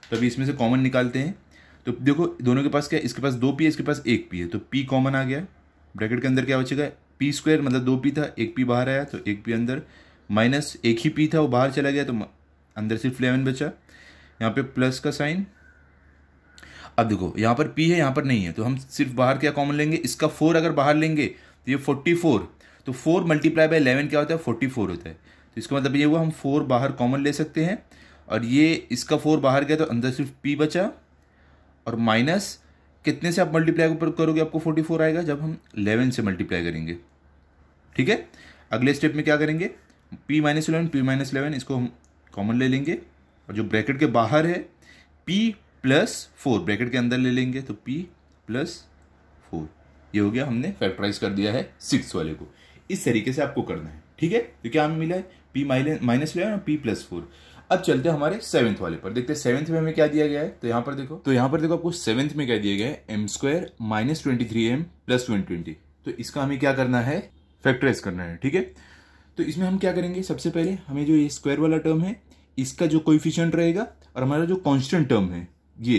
तो अभी इसमें से कॉमन निकालते हैं तो देखो दोनों के पास क्या है इसके पास दो पी है इसके पास एक पी है तो पी कॉमन आ गया ब्रैकेट के अंदर क्या बचेगा पी स्क्वायर मतलब दो पी था एक पी बाहर आया तो एक पी अंदर माइनस एक ही पी था वो बाहर चला गया तो अंदर सिर्फ इलेवन बचा यहाँ पे प्लस का साइन अब देखो यहाँ पर पी है यहाँ पर नहीं है तो हम सिर्फ बाहर क्या कॉमन लेंगे इसका फोर अगर बाहर लेंगे तो ये फोर्टी फोर तो फोर मल्टीप्लाई बाई इलेवन क्या होता है फोर्टी फोर होता है तो इसका मतलब ये हुआ हम फोर बाहर कॉमन ले सकते हैं और ये इसका फोर बाहर गया तो अंदर सिर्फ पी बचा और माइनस कितने से आप मल्टीप्लाई ऊपर करोगे आपको फोर्टी फोर आएगा जब हम इलेवन से मल्टीप्लाई करेंगे ठीक है अगले स्टेप में क्या करेंगे P minus eleven P minus eleven इसको हम कॉमन ले लेंगे और जो ब्रैकेट के बाहर है पी प्लस फोर ब्रैकेट के अंदर ले लेंगे तो पी प्लस फोर ये हो गया हमने फैक्टराइज कर दिया है सिक्स वाले को इस तरीके से आपको करना है ठीक है तो क्या हमें मिला है पी माइनस इलेवन और पी प्लस फोर अब चलते हैं हमारे सेवन्थ वाले पर देखते हैं सेवन्थ में हमें क्या दिया गया है तो यहाँ पर देखो तो यहाँ पर देखो आपको सेवन्थ में क्या दिया गया है M square minus twenty three M plus twenty twenty तो इसका हमें क्या करना है फैक्टराइज करना है ठीक है तो इसमें हम क्या करेंगे सबसे पहले हमें जो ये स्क्वायर वाला टर्म है इसका जो कोइफिशियंट रहेगा और हमारा जो कॉन्स्टेंट टर्म है ये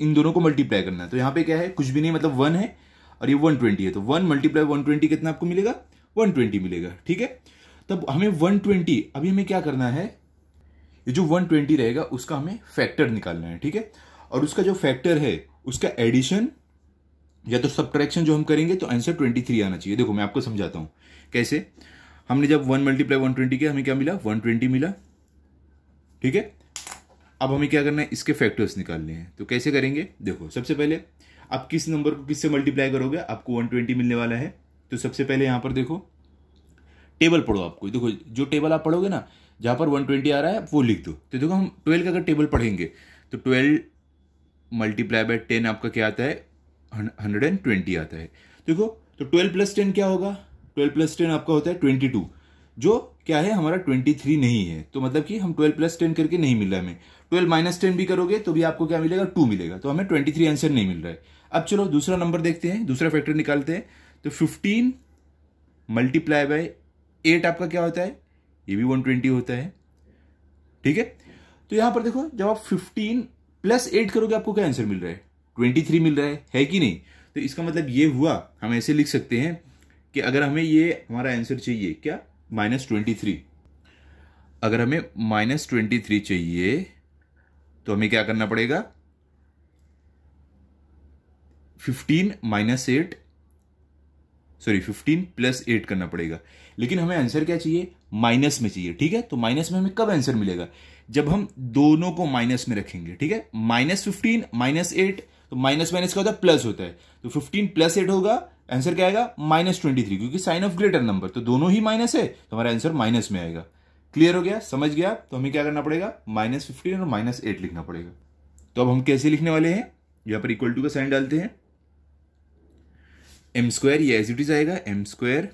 इन दोनों को मल्टीप्लाई करना है तो यहाँ पे क्या है कुछ भी नहीं मतलब वन है और ये वन ट्वेंटी है तो वन मल्टीप्लाई वन ट्वेंटी कितना आपको मिलेगा 120 मिलेगा ठीक है तब हमें 120 अभी हमें क्या करना है ये जो 120 रहेगा उसका हमें फैक्टर निकालना है ठीक है और उसका जो फैक्टर है उसका एडिशन या तो सब जो हम करेंगे तो आंसर 23 आना चाहिए देखो मैं आपको समझाता हूं कैसे हमने जब वन मल्टीप्लाई वन ट्वेंटी किया हमें क्या मिला वन ट्वेंटी मिला ठीक है अब हमें क्या करना है इसके फैक्टर्स निकालने हैं तो कैसे करेंगे देखो सबसे पहले आप किस नंबर को किससे मल्टीप्लाई करोगे आपको वन ट्वेंटी मिलने वाला है तो सबसे पहले यहाँ पर देखो टेबल पढ़ो आपको देखो जो टेबल आप पढ़ोगे ना जहाँ पर वन ट्वेंटी आ रहा है वो लिख दो तो देखो हम ट्वेल्व का अगर टेबल पढ़ेंगे तो ट्वेल्व मल्टीप्लाई बाय टेन आपका क्या आता है हंड्रेड एंड ट्वेंटी आता है देखो तो ट्वेल्व प्लस टेन क्या होगा ट्वेल्व प्लस टेन आपका होता है ट्वेंटी टू जो क्या है हमारा ट्वेंटी थ्री नहीं है तो मतलब कि हम ट्वेल्व प्लस टेन करके नहीं मिल रहा है हमें ट्वेल्व माइनस टेन भी करोगे तो भी आपको क्या मिलेगा टू मिलेगा तो हमें ट्वेंटी थ्री आंसर नहीं मिल रहा है अब चलो दूसरा नंबर देखते हैं दूसरा फैक्टर निकालते हैं तो फिफ्टीन मल्टीप्लाई बाय एट आपका क्या होता है ये भी वन ट्वेंटी होता है ठीक है तो यहां पर देखो जब आप फिफ्टीन प्लस एट करोगे आपको क्या आंसर मिल रहा है ट्वेंटी थ्री मिल रहा है है कि नहीं तो इसका मतलब ये हुआ हम ऐसे लिख सकते हैं कि अगर हमें ये हमारा आंसर चाहिए क्या माइनस ट्वेंटी थ्री अगर हमें माइनस ट्वेंटी थ्री चाहिए तो हमें क्या करना पड़ेगा fifteen minus eight sorry fifteen plus eight करना पड़ेगा लेकिन हमें आंसर क्या चाहिए माइनस में चाहिए ठीक है तो माइनस में हमें कब आंसर मिलेगा जब हम दोनों को माइनस में रखेंगे ठीक है माइनस फिफ्टीन माइनस एट तो माइनस माइनस क्या होता है प्लस होता है तो फिफ्टीन प्लस एट होगा आंसर क्या आएगा माइनस ट्वेंटी थ्री क्योंकि साइन ऑफ ग्रेटर नंबर तो दोनों ही माइनस है तो हमारा आंसर माइनस में आएगा क्लियर हो गया समझ गया तो हमें क्या करना पड़ेगा माइनस फिफ्टीन और माइनस एट लिखना पड़ेगा तो अब हम कैसे लिखने वाले हैं यहाँ पर इक्वल टू का साइन डालते हैं एम स्क्वायर ये एज इट इज आएगा एम स्क्वायर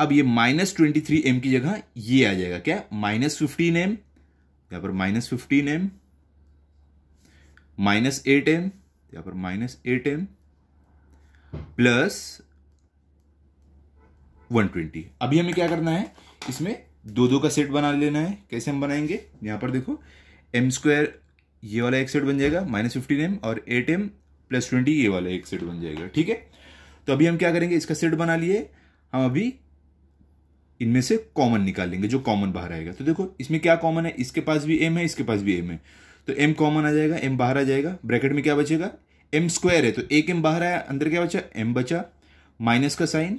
अब ये माइनस ट्वेंटी थ्री एम की जगह ये आ जाएगा क्या माइनस फिफ्टीन एम यहां पर minus fifteen M minus eight M यहां पर minus eight M plus one twenty अभी हमें क्या करना है इसमें दो दो का सेट बना लेना है कैसे हम बनाएंगे यहां पर देखो एम स्क्वायर ये वाला एक सेट बन जाएगा माइनस फिफ्टीन एम और एट एम प्लस ट्वेंटी ये वाला एक सेट बन जाएगा ठीक है तो अभी हम क्या करेंगे इसका सेट बना लिए हम अभी इनमें से कॉमन निकाल लेंगे जो कॉमन बाहर आएगा तो देखो इसमें क्या कॉमन है इसके पास भी एम है इसके पास भी एम है तो एम कॉमन आ जाएगा एम बाहर आ जाएगा ब्रैकेट में क्या बचेगा एम स्क्वायर है तो एक एम बाहर आया अंदर क्या बचा एम बचा माइनस का साइन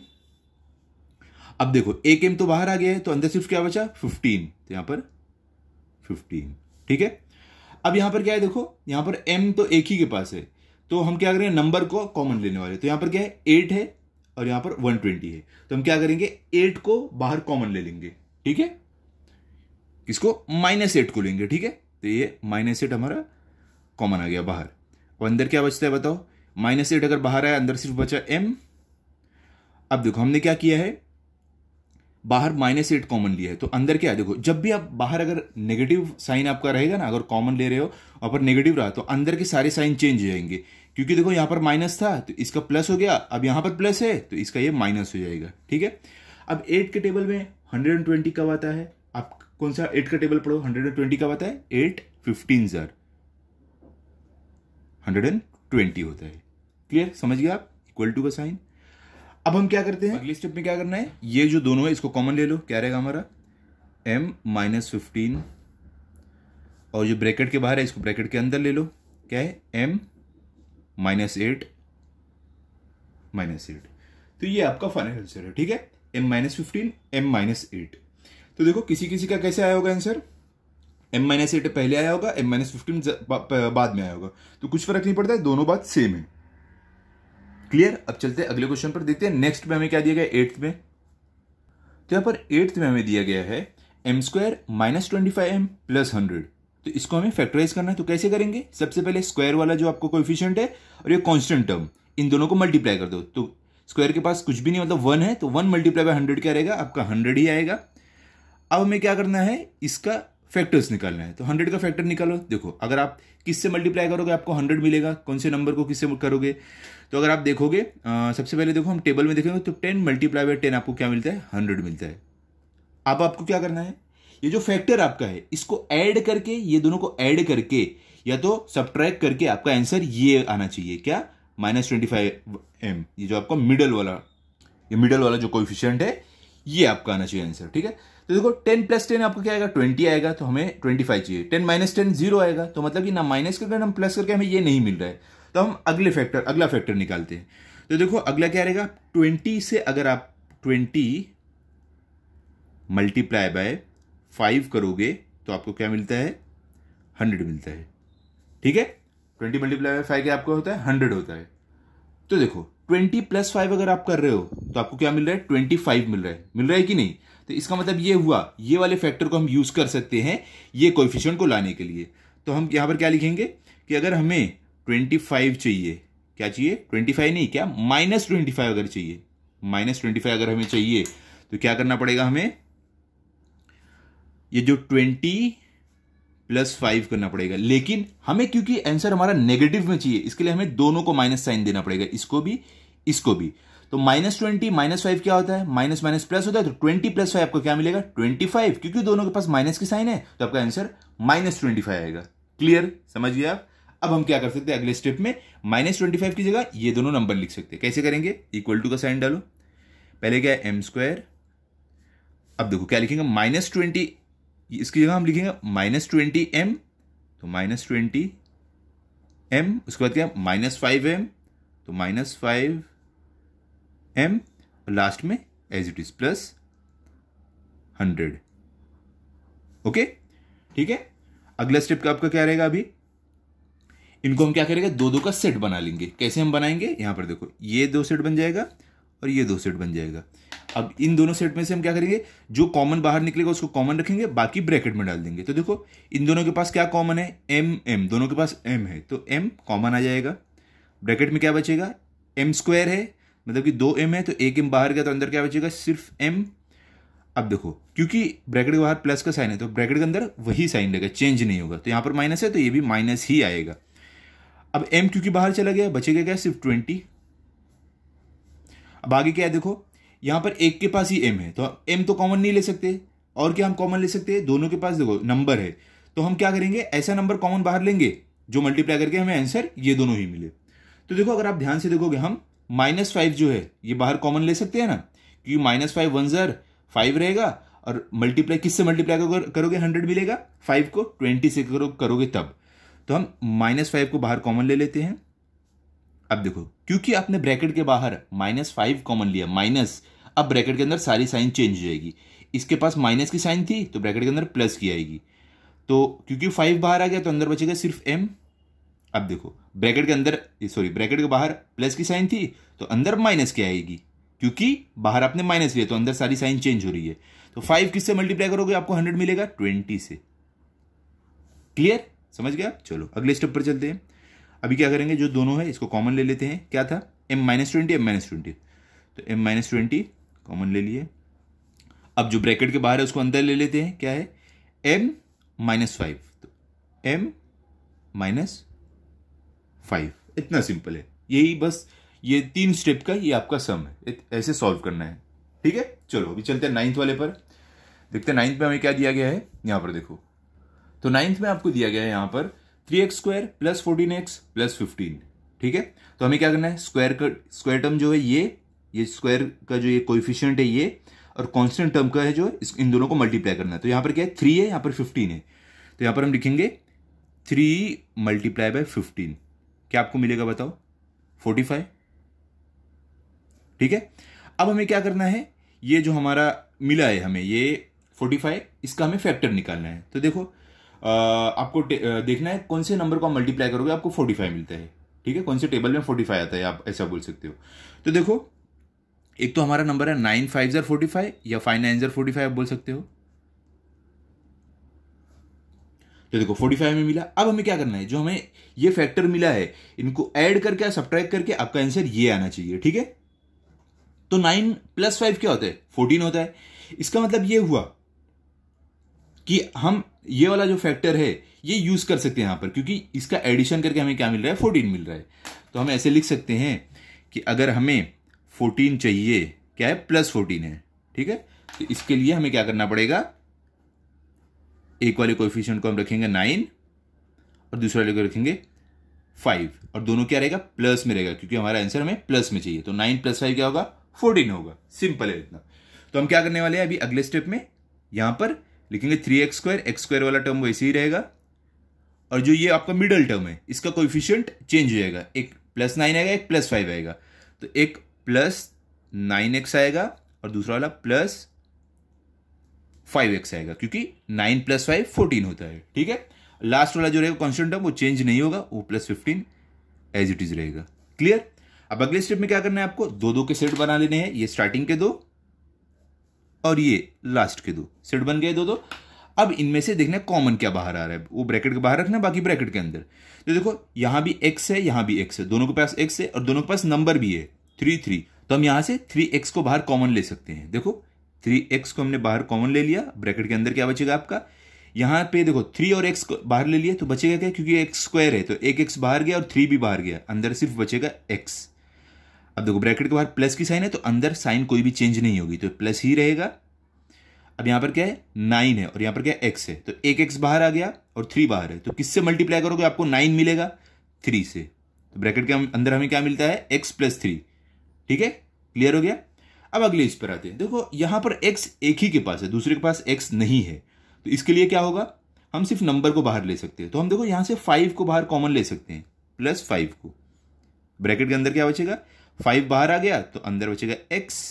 अब देखो एक एम तो बाहर आ गया है तो अंदर सिर्फ क्या बचा फिफ्टीन तो यहां पर फिफ्टीन ठीक है अब यहां पर क्या है देखो यहां पर एम तो एक ही के पास है तो हम क्या करेंगे नंबर को कॉमन लेने वाले तो यहां पर क्या है एट है और यहां पर वन ट्वेंटी है तो हम क्या करेंगे एट को बाहर कॉमन ले लेंगे ठीक है इसको माइनस एट को लेंगे ठीक है तो ये माइनस एट हमारा कॉमन आ गया बाहर और अंदर क्या बचता है बताओ माइनस एट अगर बाहर आया अंदर सिर्फ बचा एम अब देखो हमने क्या किया है बाहर माइनस एट कॉमन लिया है तो अंदर क्या है देखो जब भी आप बाहर अगर नेगेटिव साइन आपका रहेगा ना अगर कॉमन ले रहे हो और पर नेगेटिव रहा तो अंदर के सारे साइन चेंज हो जाएंगे क्योंकि देखो यहाँ पर माइनस था तो इसका प्लस हो गया अब यहाँ पर प्लस है तो इसका ये माइनस हो जाएगा ठीक है अब एट के टेबल में हंड्रेड एंड ट्वेंटी कब आता है आप कौन सा एट का टेबल पढ़ो हंड्रेड एंड ट्वेंटी कब आता है एट फिफ्टीन सर हंड्रेड एंड ट्वेंटी होता है क्लियर समझ गया आप इक्वल टू का साइन अब हम क्या करते हैं अगली स्टेप में क्या करना है ये जो दोनों है इसको कॉमन ले लो क्या रहेगा हमारा एम माइनस फिफ्टीन और जो ब्रैकेट के बाहर है इसको ब्रैकेट के अंदर ले लो क्या है M minus eight minus eight तो ये आपका फाइनल आंसर है ठीक है M minus fifteen M minus eight तो देखो किसी किसी का कैसे आया होगा आंसर एम माइनस एट पहले आया होगा एम माइनस फिफ्टीन बाद में आया होगा तो कुछ फर्क नहीं पड़ता है दोनों बात सेम है क्लियर अब चलते हैं अगले क्वेश्चन पर देखते हैं नेक्स्ट में हमें क्या दिया गया एट्थ में तो यहाँ पर एट्थ में हमें दिया गया है M square minus twenty five M plus hundred तो इसको हमें फैक्टराइज करना है तो कैसे करेंगे सबसे पहले स्क्वायर वाला जो आपको कोफिशियंट है और ये कॉन्स्टेंट टर्म इन दोनों को मल्टीप्लाई कर दो तो स्क्वायर के पास कुछ भी नहीं मतलब वन है तो वन मल्टीप्लाई बाय हंड्रेड क्या रहेगा आपका हंड्रेड ही आएगा अब हमें क्या करना है इसका फैक्टर्स निकालना है तो हंड्रेड का फैक्टर निकालो देखो अगर आप किससे मल्टीप्लाई करोगे आपको हंड्रेड मिलेगा कौन से नंबर को किससे करोगे तो अगर आप देखोगे आ, सबसे पहले देखो हम टेबल में देखेंगे तो टेन मल्टीप्लाई बाई टेन आपको क्या मिलता है हंड्रेड मिलता है अब आपको क्या करना है ये जो फैक्टर आपका है इसको ऐड करके ये दोनों को ऐड करके या तो सब्ट्रैक्ट करके आपका आंसर ये आना चाहिए क्या माइनस ट्वेंटी फाइव एम ये जो आपका मिडल वाला ये मिडल वाला जो कोफिशियंट है ये आपका आना चाहिए आंसर ठीक है तो देखो टेन प्लस टेन आपका क्या आएगा ट्वेंटी आएगा तो हमें ट्वेंटी फाइव चाहिए टेन माइनस टेन जीरो आएगा तो मतलब कि ना माइनस करके ना प्लस करके हमें ये नहीं मिल रहा है तो हम अगले फैक्टर अगला फैक्टर निकालते हैं तो देखो अगला क्या रहेगा ट्वेंटी से अगर आप ट्वेंटी मल्टीप्लाई बाय फाइव करोगे तो आपको क्या मिलता है हंड्रेड मिलता है ठीक है ट्वेंटी मल्टीप्लाई बाय फाइव क्या आपका होता है हंड्रेड होता है तो देखो ट्वेंटी प्लस फाइव अगर आप कर रहे हो तो आपको क्या मिल रहा है ट्वेंटी फाइव मिल रहा है मिल रहा है कि नहीं तो इसका मतलब ये हुआ ये वाले फैक्टर को हम यूज कर सकते हैं ये कोफिशियंट को लाने के लिए तो हम यहां पर क्या लिखेंगे कि अगर हमें ट्वेंटी फाइव चाहिए क्या चाहिए ट्वेंटी फाइव नहीं क्या माइनस ट्वेंटी फाइव अगर चाहिए माइनस ट्वेंटी फाइव अगर हमें चाहिए तो क्या करना पड़ेगा हमें ये जो ट्वेंटी प्लस फाइव करना पड़ेगा लेकिन हमें क्योंकि आंसर हमारा नेगेटिव में चाहिए इसके लिए हमें दोनों को माइनस साइन देना पड़ेगा इसको भी इसको भी तो माइनस ट्वेंटी माइनस फाइव क्या होता है माइनस माइनस प्लस होता है तो ट्वेंटी प्लस फाइव आपको क्या मिलेगा ट्वेंटी फाइव क्योंकि दोनों के पास माइनस की साइन है तो आपका आंसर माइनस ट्वेंटी फाइव आएगा क्लियर समझिए आप अब हम क्या कर सकते हैं अगले स्टेप में माइनस ट्वेंटी फाइव की जगह ये दोनों नंबर लिख सकते हैं कैसे करेंगे इक्वल टू का साइन डालो पहले क्या है एम स्क्वायर अब देखो क्या लिखेंगे माइनस ट्वेंटी इसकी जगह हम लिखेंगे माइनस ट्वेंटी एम तो माइनस ट्वेंटी एम उसके बाद क्या माइनस फाइव एम तो माइनस फाइव एम और लास्ट में as it is plus hundred okay ठीक है अगला स्टेप का आपका क्या रहेगा अभी इनको हम क्या करेंगे दो दो का सेट बना लेंगे कैसे हम बनाएंगे यहाँ पर देखो ये दो सेट बन जाएगा और ये दो सेट बन जाएगा अब इन दोनों सेट में से हम क्या करेंगे जो कॉमन बाहर निकलेगा उसको कॉमन रखेंगे बाकी ब्रैकेट में डाल देंगे तो देखो इन दोनों के पास क्या कॉमन है एम एम दोनों के पास एम है तो एम कॉमन आ जाएगा ब्रैकेट में क्या बचेगा एम स्क्वायर है मतलब कि दो एम है तो एक एम बाहर गया तो अंदर क्या बचेगा सिर्फ एम अब देखो क्योंकि ब्रैकेट के बाहर प्लस का साइन है तो ब्रैकेट के अंदर वही साइन रहेगा चेंज नहीं होगा तो यहाँ पर माइनस है तो ये भी माइनस ही आएगा अब एम क्योंकि बाहर चला गया बचेगा क्या सिर्फ ट्वेंटी अब आगे क्या है देखो यहां पर एक के पास ही एम है तो एम तो कॉमन नहीं ले सकते और क्या हम कॉमन ले सकते हैं दोनों के पास देखो नंबर है तो हम क्या करेंगे ऐसा नंबर कॉमन बाहर लेंगे जो मल्टीप्लाई करके हमें आंसर ये दोनों ही मिले तो देखो अगर आप ध्यान से देखोगे हम माइनस फाइव जो है ये बाहर कॉमन ले सकते हैं ना क्योंकि माइनस फाइव वन जर फाइव रहेगा और मल्टीप्लाई किससे मल्टीप्लाई करोगे हंड्रेड मिलेगा फाइव को ट्वेंटी से करो, करोगे तब तो हम माइनस फाइव को बाहर कॉमन ले लेते हैं अब देखो क्योंकि आपने ब्रैकेट के बाहर माइनस फाइव कॉमन लिया माइनस अब ब्रैकेट के अंदर सारी साइन चेंज हो जाएगी इसके पास माइनस की साइन थी तो ब्रैकेट के अंदर प्लस की आएगी तो क्योंकि फाइव बाहर आ गया तो अंदर बचेगा सिर्फ एम अब देखो ब्रैकेट के अंदर सॉरी ब्रैकेट के बाहर प्लस की साइन थी तो अंदर माइनस की आएगी क्योंकि बाहर आपने माइनस लिया तो अंदर सारी साइन चेंज हो रही है तो फाइव किससे मल्टीप्लाई करोगे आपको हंड्रेड मिलेगा ट्वेंटी से क्लियर समझ गया चलो अगले स्टेप पर चलते हैं अभी क्या करेंगे जो दोनों है इसको कॉमन ले लेते हैं क्या था M minus twenty M minus twenty तो एम माइनस ट्वेंटी कॉमन ले लिए अब जो ब्रैकेट के बाहर है उसको अंदर ले लेते हैं क्या है एम माइनस फाइव तो एम माइनस फाइव इतना सिंपल है यही बस ये तीन स्टेप का ये आपका सम है ऐसे सॉल्व करना है ठीक है चलो अभी चलते हैं नाइन्थ वाले पर देखते हैं नाइन्थ में हमें क्या दिया गया है यहाँ पर देखो तो नाइन्थ में आपको दिया गया है यहां पर three X square plus fourteen X plus fifteen ठीक है तो हमें क्या करना है स्क्वायर का स्क्वायर टर्म जो है ये ये स्क्वायर का जो ये कोइफिशियंट है ये और कॉन्स्टेंट टर्म का है जो इस, इन दोनों को मल्टीप्लाई करना है तो यहाँ पर क्या है थ्री है यहाँ पर फिफ्टीन है तो यहाँ पर हम लिखेंगे थ्री मल्टीप्लाई बाय फिफ्टीन क्या आपको मिलेगा बताओ फोर्टी फाइव ठीक है अब हमें क्या करना है ये जो हमारा मिला है हमें ये फोर्टी फाइव इसका हमें फैक्टर निकालना है तो देखो आपको देखना है कौन से नंबर को आप मल्टीप्लाई करोगे आपको फोर्टी फाइव मिलता है ठीक है कौन से टेबल में फोर्टी फाइव आता है आप ऐसा बोल सकते हो तो देखो एक तो हमारा नंबर है नाइन फाइव ज़र फोर्टी फाइव या फाइव नाइन ज़र फोर्टी फाइव बोल सकते हो तो देखो फाइव में मिला अब हमें क्या करना है जो हमें ये फैक्टर मिला है इनको ऐड करके सब्ट्रैक्ट करके आपका आंसर ये आना चाहिए ठीक है तो नाइन प्लस फाइव क्या होता है फोर्टीन होता है इसका मतलब ये हुआ कि हम ये वाला जो फैक्टर है ये यूज कर सकते हैं यहां पर क्योंकि इसका एडिशन करके हमें क्या मिल रहा है फोर्टीन मिल रहा है तो हम ऐसे लिख सकते हैं कि अगर हमें फोर्टीन चाहिए क्या है प्लस फोर्टीन है ठीक है तो इसके लिए हमें क्या करना पड़ेगा एक वाले कोएफिशिएंट को हम रखेंगे नाइन और दूसरे वाले को रखेंगे फाइव और दोनों क्या रहेगा प्लस में रहेगा क्योंकि हमारा आंसर हमें प्लस में चाहिए तो नाइन प्लस फाइव क्या होगा फोर्टीन होगा सिंपल है इतना तो हम क्या करने वाले हैं अभी अगले स्टेप में यहां पर लिखेंगे three X square X square वाला टर्म वैसे ही रहेगा और जो ये आपका मिडल टर्म है इसका कोइफिशियंट चेंज हो जाएगा एक प्लस नाइन आएगा एक प्लस फाइव आएगा तो एक प्लस नाइन एक्स आएगा और दूसरा वाला प्लस फाइव एक्स आएगा क्योंकि नाइन प्लस फाइव फोर्टीन होता है ठीक है लास्ट वाला जो रहेगा कॉन्स्टेंट टर्म वो चेंज नहीं होगा वो plus fifteen as it is रहेगा क्लियर अब अगले स्टेप में क्या करना है आपको दो दो के सेट बना लेने हैं ये स्टार्टिंग के दो और ये लास्ट के दो सेट बन गए दो दो अब इनमें से देखना कॉमन क्या बाहर आ रहा है वो ब्रैकेट के बाहर रखना बाकी ब्रैकेट के अंदर तो देखो यहां भी एक्स है यहां भी एक्स है दोनों के पास एक्स है और दोनों के पास नंबर भी है थ्री थ्री तो हम यहां से थ्री एक्स को बाहर कॉमन ले सकते हैं देखो थ्री एक्स को हमने बाहर कॉमन ले लिया ब्रैकेट के अंदर क्या बचेगा आपका यहाँ पे देखो थ्री और एक्स बाहर ले लिया तो बचेगा क्या क्योंकि एक्स स्क्वायर है तो एक एक्स बाहर गया और थ्री भी बाहर गया अंदर सिर्फ बचेगा एक्स अब देखो ब्रैकेट के बाहर प्लस की साइन है तो अंदर साइन कोई भी चेंज नहीं होगी तो प्लस ही रहेगा अब यहां पर क्या है नाइन है और यहां पर क्या है एक्स है तो एक एक्स बाहर आ गया और थ्री बाहर है तो किससे मल्टीप्लाई करोगे आपको नाइन मिलेगा थ्री से तो ब्रैकेट के अंदर हमें क्या मिलता है एक्स प्लस थ्री ठीक है क्लियर हो गया अब अगले इस पर आते हैं देखो यहां पर एक्स एक ही के पास है दूसरे के पास एक्स नहीं है तो इसके लिए क्या होगा हम सिर्फ नंबर को बाहर ले सकते हैं तो हम देखो यहां से फाइव को बाहर कॉमन ले सकते हैं प्लस फाइव को ब्रैकेट के अंदर क्या बचेगा फाइव बाहर आ गया तो अंदर बचेगा एक्स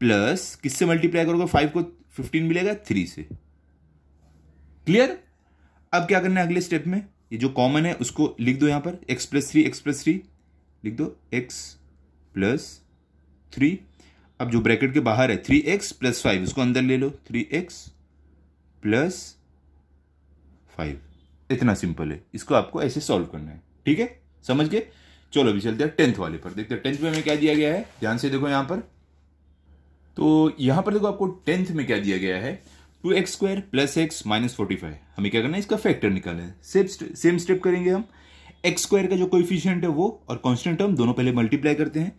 प्लस किससे मल्टीप्लाई करोगे फाइव को फिफ्टीन मिलेगा थ्री से क्लियर अब क्या करना है अगले स्टेप में ये जो कॉमन है उसको लिख दो यहां पर X plus three x plus three लिख दो एक्स प्लस थ्री अब जो ब्रैकेट के बाहर है थ्री एक्स प्लस फाइव उसको अंदर ले लो थ्री एक्स प्लस फाइव इतना सिंपल है इसको आपको ऐसे सॉल्व करना है ठीक है समझ गए चलो अभी चलते हैं टेंथ वाले पर देखते हैं टेंथ में हमें क्या दिया गया है ध्यान से देखो यहां पर तो यहां पर देखो आपको टेंथ में क्या दिया गया है two X square plus X minus forty five हमें क्या करना है इसका फैक्टर निकालना है सेम सेम स्टेप करेंगे हम एक्स स्क्वायर का जो कोइफिशियंट है वो और कॉन्स्टेंट हम दोनों पहले मल्टीप्लाई करते हैं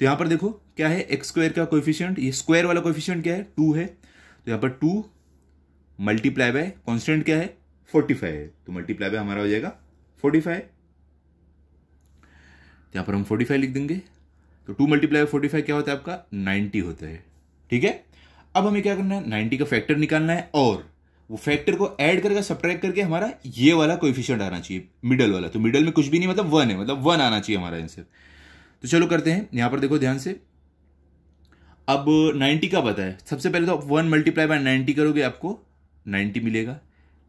तो यहां पर देखो क्या है एक्स स्क्वायर का कोइफिशियंट ये स्क्वायर वाला कोइफिशियंट क्या है टू है तो यहां पर टू मल्टीप्लाई बाय कॉन्स्टेंट क्या है फोर्टी फाइव तो मल्टीप्लाई बाय हमारा हो जाएगा फोर्टी फाइव यहाँ पर हम फोर्टी फाइव लिख देंगे तो टू मल्टीप्लाई फोर्टी फाइव क्या होता है आपका नाइन्टी होता है ठीक है अब हमें क्या करना है नाइन्टी का फैक्टर निकालना है और वो फैक्टर को ऐड करके सब्ट्रैक्ट करके हमारा ये वाला कोइफिशियंट आना चाहिए मिडल वाला तो मिडल में कुछ भी नहीं मतलब वन है मतलब वन आना चाहिए हमारा आंसर तो चलो करते हैं यहाँ पर देखो ध्यान से अब नाइन्टी का पता है सबसे पहले तो आप वन मल्टीप्लाई बाय नाइन्टी करोगे आपको नाइन्टी मिलेगा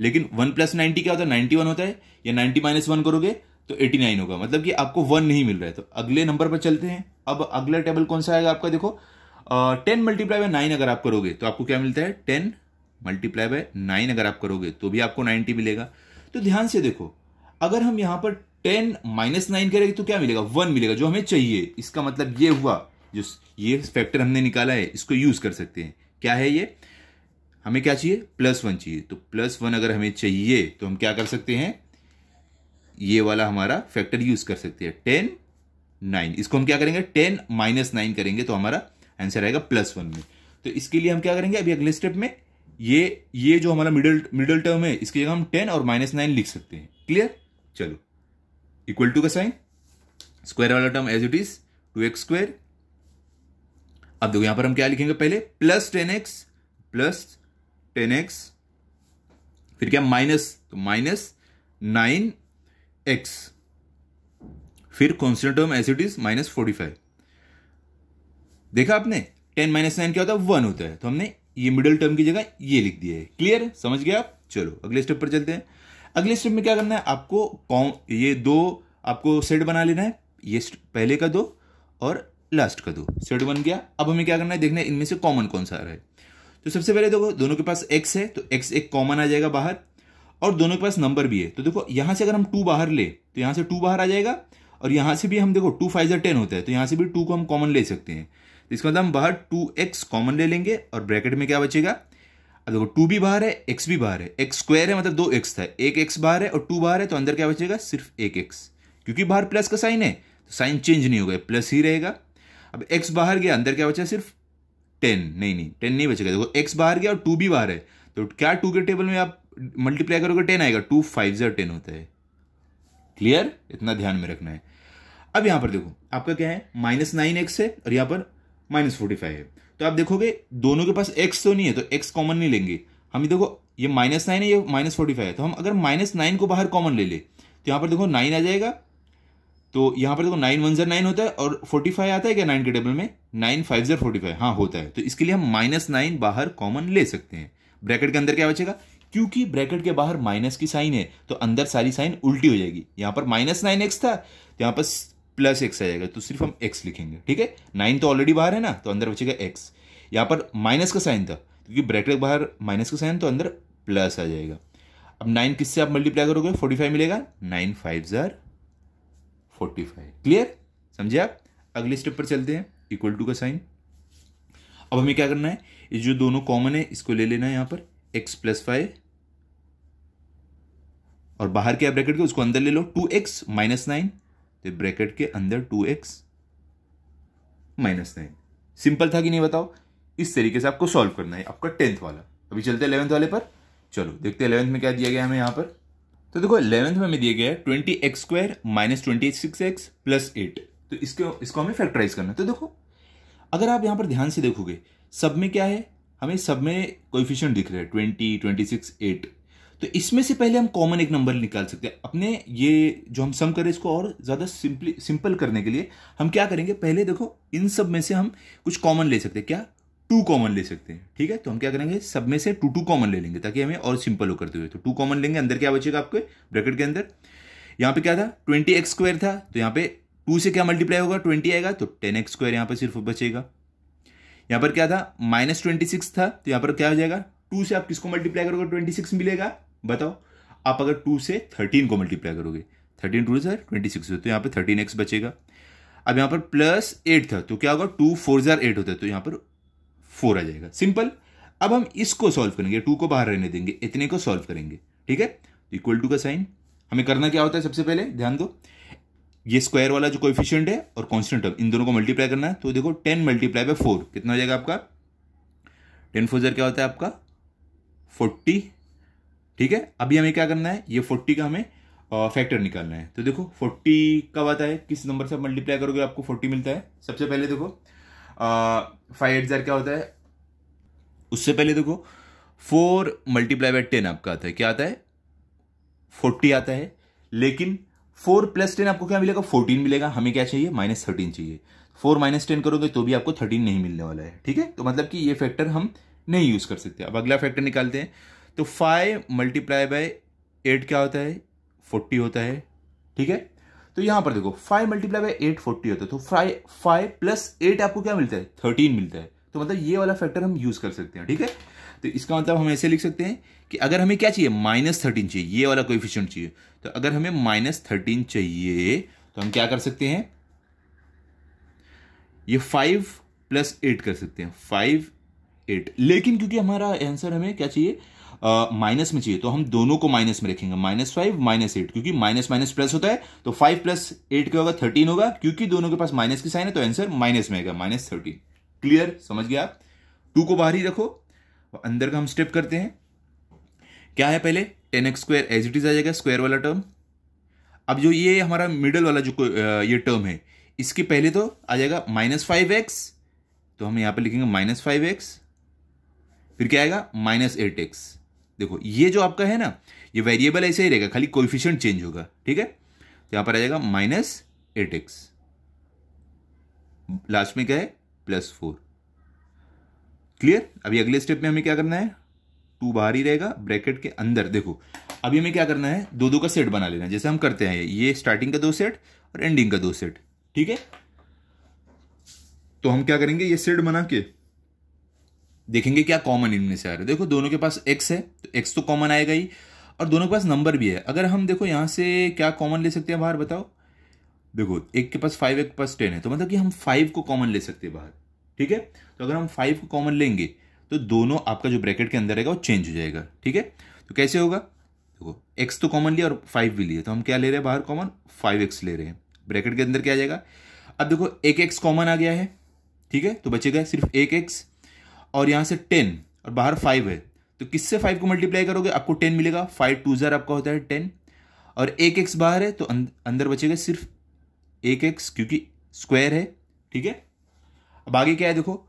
लेकिन वन प्लस नाइन्टी क्या होता है नाइन्टी वन होता है या नाइन्टी माइनस वन करोगे तो 89 होगा मतलब कि आपको वन नहीं मिल रहा है तो अगले नंबर पर चलते हैं अब अगला टेबल कौन सा आएगा आपका देखो टेन मल्टीप्लाई बाय नाइन अगर आप करोगे तो आपको क्या मिलता है टेन मल्टीप्लाई बाय नाइन अगर आप करोगे तो भी आपको नाइनटी मिलेगा तो ध्यान से देखो अगर हम यहां पर टेन माइनस नाइन करेंगे तो क्या मिलेगा वन मिलेगा जो हमें चाहिए इसका मतलब ये हुआ जो ये फैक्टर हमने निकाला है इसको यूज कर सकते हैं क्या है ये हमें क्या चाहिए प्लस वन चाहिए तो प्लस वन अगर हमें चाहिए तो हम क्या कर सकते हैं ये वाला हमारा फैक्टर यूज कर सकते हैं टेन नाइन इसको हम क्या करेंगे टेन माइनस नाइन करेंगे तो हमारा आंसर आएगा प्लस वन में तो इसके लिए हम क्या करेंगे अभी अगले स्टेप में ये ये जो हमारा मिडल मिडल टर्म है इसकी जगह हम टेन और माइनस नाइन लिख सकते हैं क्लियर चलो इक्वल टू का साइन स्क्वायर वाला term as it is two X square अब देखो यहां पर हम क्या लिखेंगे पहले plus ten x plus ten X फिर क्या माइनस तो माइनस नाइन एक्स फिर constant term as it is minus forty five देखा आपने टेन माइनस नाइन क्या होता है वन होता है तो हमने ये मिडिल टर्म की जगह ये लिख दिया है क्लियर समझ गए आप चलो अगले स्टेप पर चलते हैं अगले स्टेप में क्या करना है आपको ये दो आपको सेट बना लेना है ये पहले का दो और लास्ट का दो सेट बन गया अब हमें क्या करना है देखना है इनमें से कॉमन कौन सा आ रहा है तो सबसे पहले देखो दोनों के पास एक्स है तो एक्स एक कॉमन आ जाएगा बाहर और दोनों के पास नंबर भी है तो देखो यहां से अगर हम टू बाहर ले तो यहां से टू बाहर आ जाएगा और यहां से भी हम देखो टू फाइव ज़र टेन होता है तो यहां से भी टू को हम कॉमन ले सकते हैं तो इसका मतलब हम बाहर टू एक्स कॉमन ले लेंगे और ब्रैकेट में क्या बचेगा अब देखो टू भी बाहर है एक्स भी बाहर है एक्स स्क्वायर है मतलब दो एक्स था एक एक्स बाहर है और टू बाहर है तो अंदर क्या बचेगा सिर्फ एक एक्स क्योंकि बाहर प्लस का साइन है तो साइन चेंज नहीं होगा प्लस ही रहेगा अब एक्स बाहर गया अंदर क्या बचा सिर्फ टेन नहीं नहीं टेन नहीं बचेगा देखो एक्स बाहर गया और टू भी बाहर है तो क्या टू के टेबल में आप मल्टीप्लाई करोगे टेन आएगा टू फाइव ज़र टेन होता है क्लियर इतना ध्यान में रखना है अब यहां पर देखो आपका क्या है माइनस नाइन एक्स है और यहां पर माइनस फोर्टी फाइव है तो आप देखोगे दोनों के पास एक्स तो नहीं है तो एक्स कॉमन नहीं लेंगे हम देखो ये माइनस नाइन है ये माइनस फोर्टी फाइव है तो हम अगर माइनस नाइन को बाहर कॉमन ले ले तो यहां पर देखो नाइन आ जाएगा तो यहां पर देखो नाइन वन जर नाइन होता है और फोर्टी फाइव आता है क्या नाइन के टेबल में नाइन फाइव जर फोर्टी फाइव हाँ होता है तो इसके लिए हम माइनस नाइन बाहर कॉमन ले सकते हैं ब्रैकेट के अंदर क्या बचेगा क्योंकि ब्रैकेट के बाहर माइनस की साइन है तो अंदर सारी साइन उल्टी हो जाएगी यहाँ पर माइनस नाइन एक्स था तो यहाँ पर प्लस एक्स आ जाएगा तो सिर्फ हम एक्स लिखेंगे ठीक है नाइन तो ऑलरेडी बाहर है ना तो अंदर बचेगा एक्स यहाँ पर माइनस का साइन था क्योंकि ब्रैकेट के बाहर माइनस का साइन तो अंदर प्लस आ जाएगा अब नाइन किससे आप मल्टीप्लाई करोगे फोर्टी फाइव मिलेगा नाइन फाइव जार फोर्टी फाइव क्लियर समझे आप अगले स्टेप पर चलते हैं इक्वल टू का साइन अब हमें क्या करना है ये जो दोनों कॉमन है इसको ले लेना है यहाँ पर एक्स प्लस फाइव और बाहर क्या ब्रैकेट के उसको अंदर ले लो टू एक्स माइनस नाइन तो ब्रैकेट के अंदर two x minus nine simple था कि नहीं बताओ इस तरीके से आपको सॉल्व करना है आपका टेंथ वाला अभी चलते हैं इलेवंथ वाले पर चलो देखते हैं इलेवंथ में क्या दिया गया हमें यहां पर तो देखो इलेवंथ में हमें दिया गया है twenty X square minus twenty six X plus eight तो इसके इसको हमें फैक्टराइज करना है तो देखो अगर आप यहां पर ध्यान से देखोगे सब में क्या है हमें सब में कोफिशियंट दिख रहे हैं ट्वेंटी ट्वेंटी सिक्स एट तो इसमें से पहले हम कॉमन एक नंबर निकाल सकते हैं अपने ये जो हम सम करें इसको और ज़्यादा सिंपली सिंपल करने के लिए हम क्या करेंगे पहले देखो इन सब में से हम कुछ कॉमन ले सकते हैं क्या टू कॉमन ले सकते हैं ठीक है तो हम क्या करेंगे सब में से टू टू कॉमन ले लेंगे ताकि हमें और सिंपल हो करते हुए तो टू कॉमन लेंगे अंदर क्या बचेगा आपके ब्रैकेट के अंदर यहाँ पे क्या था ट्वेंटी एक्स स्क्वायर था तो यहाँ पे टू से क्या मल्टीप्लाई होगा ट्वेंटी आएगा तो टेन एक्स स्क्वायर यहाँ पर सिर्फ बचेगा यहां पर क्या था माइनस ट्वेंटी सिक्स था तो यहाँ पर क्या हो जाएगा टू से आप किसको मल्टीप्लाई करोगे ट्वेंटी सिक्स मिलेगा बताओ आप अगर टू से थर्टीन को मल्टीप्लाई करोगे थर्टीन टू सर ट्वेंटी सिक्स तो यहां पर थर्टीन एक्स बचेगा अब यहां पर प्लस एट था तो क्या होगा टू फोर जार एट होता है तो यहां पर फोर आ जाएगा सिंपल अब हम इसको सॉल्व करेंगे टू को बाहर रहने देंगे इतने को सॉल्व करेंगे ठीक है इक्वल तो टू का साइन हमें करना क्या होता है सबसे पहले ध्यान दो ये स्क्वायर वाला जो कोफिशियंट है और कॉन्स्टेंट टर्म इन दोनों को मल्टीप्लाई करना है तो देखो टेन मल्टीप्लाई बाय फोर कितना हो जाएगा आपका टेन फोर क्या होता है आपका फोर्टी ठीक है अभी हमें क्या करना है ये फोर्टी का हमें फैक्टर निकालना है तो देखो फोर्टी कब आता है किस नंबर से आप मल्टीप्लाई करोगे आपको फोर्टी मिलता है सबसे पहले देखो फाइव एट क्या होता है उससे पहले देखो फोर मल्टीप्लाई बाय टेन आपका आता है क्या आता है फोर्टी आता है लेकिन फोर प्लस टेन आपको क्या मिलेगा फोर्टीन मिलेगा हमें क्या चाहिए माइनस थर्टीन चाहिए फोर माइनस टेन करोगे तो भी आपको थर्टीन नहीं मिलने वाला है ठीक है तो मतलब कि ये फैक्टर हम नहीं यूज़ कर सकते अब अगला फैक्टर निकालते हैं तो फाइव मल्टीप्लाई बाय एट क्या होता है फोर्टी होता है ठीक है तो यहां पर देखो five multiply by eight forty होता है तो फाइव फाइव प्लस एट आपको क्या मिलता है थर्टीन मिलता है तो मतलब ये वाला फैक्टर हम यूज़ कर सकते हैं ठीक है तो इसका मतलब हम ऐसे लिख सकते हैं कि अगर हमें क्या चाहिए माइनस थर्टीन चाहिए ये वाला कोफिशियंट चाहिए तो अगर हमें माइनस थर्टीन चाहिए तो हम क्या कर सकते हैं ये फाइव प्लस एट कर सकते हैं फाइव एट लेकिन क्योंकि हमारा आंसर हमें क्या चाहिए माइनस uh, में चाहिए तो हम दोनों को माइनस में रखेंगे माइनस फाइव माइनस एट क्योंकि माइनस माइनस प्लस होता है तो फाइव प्लस एट क्या होगा थर्टीन होगा क्योंकि दोनों के पास माइनस की साइन है तो आंसर माइनस में आएगा माइनस थर्टीन क्लियर समझ गया आप टू को बाहर ही रखो और अंदर का हम स्टेप करते हैं क्या है पहले ten x square as it is आ जाएगा स्क्वायर वाला टर्म अब जो ये हमारा मिडल वाला जो ये टर्म है इसके पहले तो आ जाएगा माइनस फाइव एक्स तो हम यहाँ पे लिखेंगे माइनस फाइव एक्स फिर क्या आएगा माइनस एट एक्स देखो ये जो आपका है ना ये वेरिएबल ऐसे ही रहेगा खाली कोफिशेंट चेंज होगा ठीक है तो यहाँ पर आ जाएगा माइनस एट एक्स लास्ट में क्या है प्लस फोर क्लियर अभी अगले स्टेप में हमें क्या करना है टू बाहर ही रहेगा ब्रैकेट के अंदर देखो अभी हमें क्या करना है दो दो का सेट बना लेना है जैसे हम करते हैं ये स्टार्टिंग का दो सेट और एंडिंग का दो सेट ठीक है तो हम क्या करेंगे ये सेट बना के देखेंगे क्या कॉमन इनमें से आ रहा है देखो दोनों के पास एक्स है तो एक्स तो कॉमन आएगा ही और दोनों के पास नंबर भी है अगर हम देखो यहां से क्या कॉमन ले सकते हैं बाहर बताओ देखो एक के पास फाइव एक के पास टेन है तो मतलब कि हम फाइव को कॉमन ले सकते हैं बाहर ठीक है तो अगर हम फाइव को कॉमन लेंगे तो दोनों आपका जो ब्रैकेट के अंदर रहेगा वो चेंज हो जाएगा ठीक है तो कैसे होगा देखो एक्स तो कॉमन लिया और फाइव भी लिए तो हम क्या ले रहे हैं बाहर कॉमन फाइव एक्स ले रहे हैं ब्रैकेट के अंदर क्या आ जाएगा अब देखो एक एक्स कॉमन आ गया है ठीक है तो बचेगा सिर्फ एक एक्स और यहाँ से टेन और बाहर फाइव है तो किससे फाइव को मल्टीप्लाई करोगे आपको टेन मिलेगा फाइव टू ज़र आपका होता है टेन और एक एक्स बाहर है तो अं-, अंदर बचेगा सिर्फ एक एक्स क्योंकि स्क्वायर है ठीक है अब आगे क्या है देखो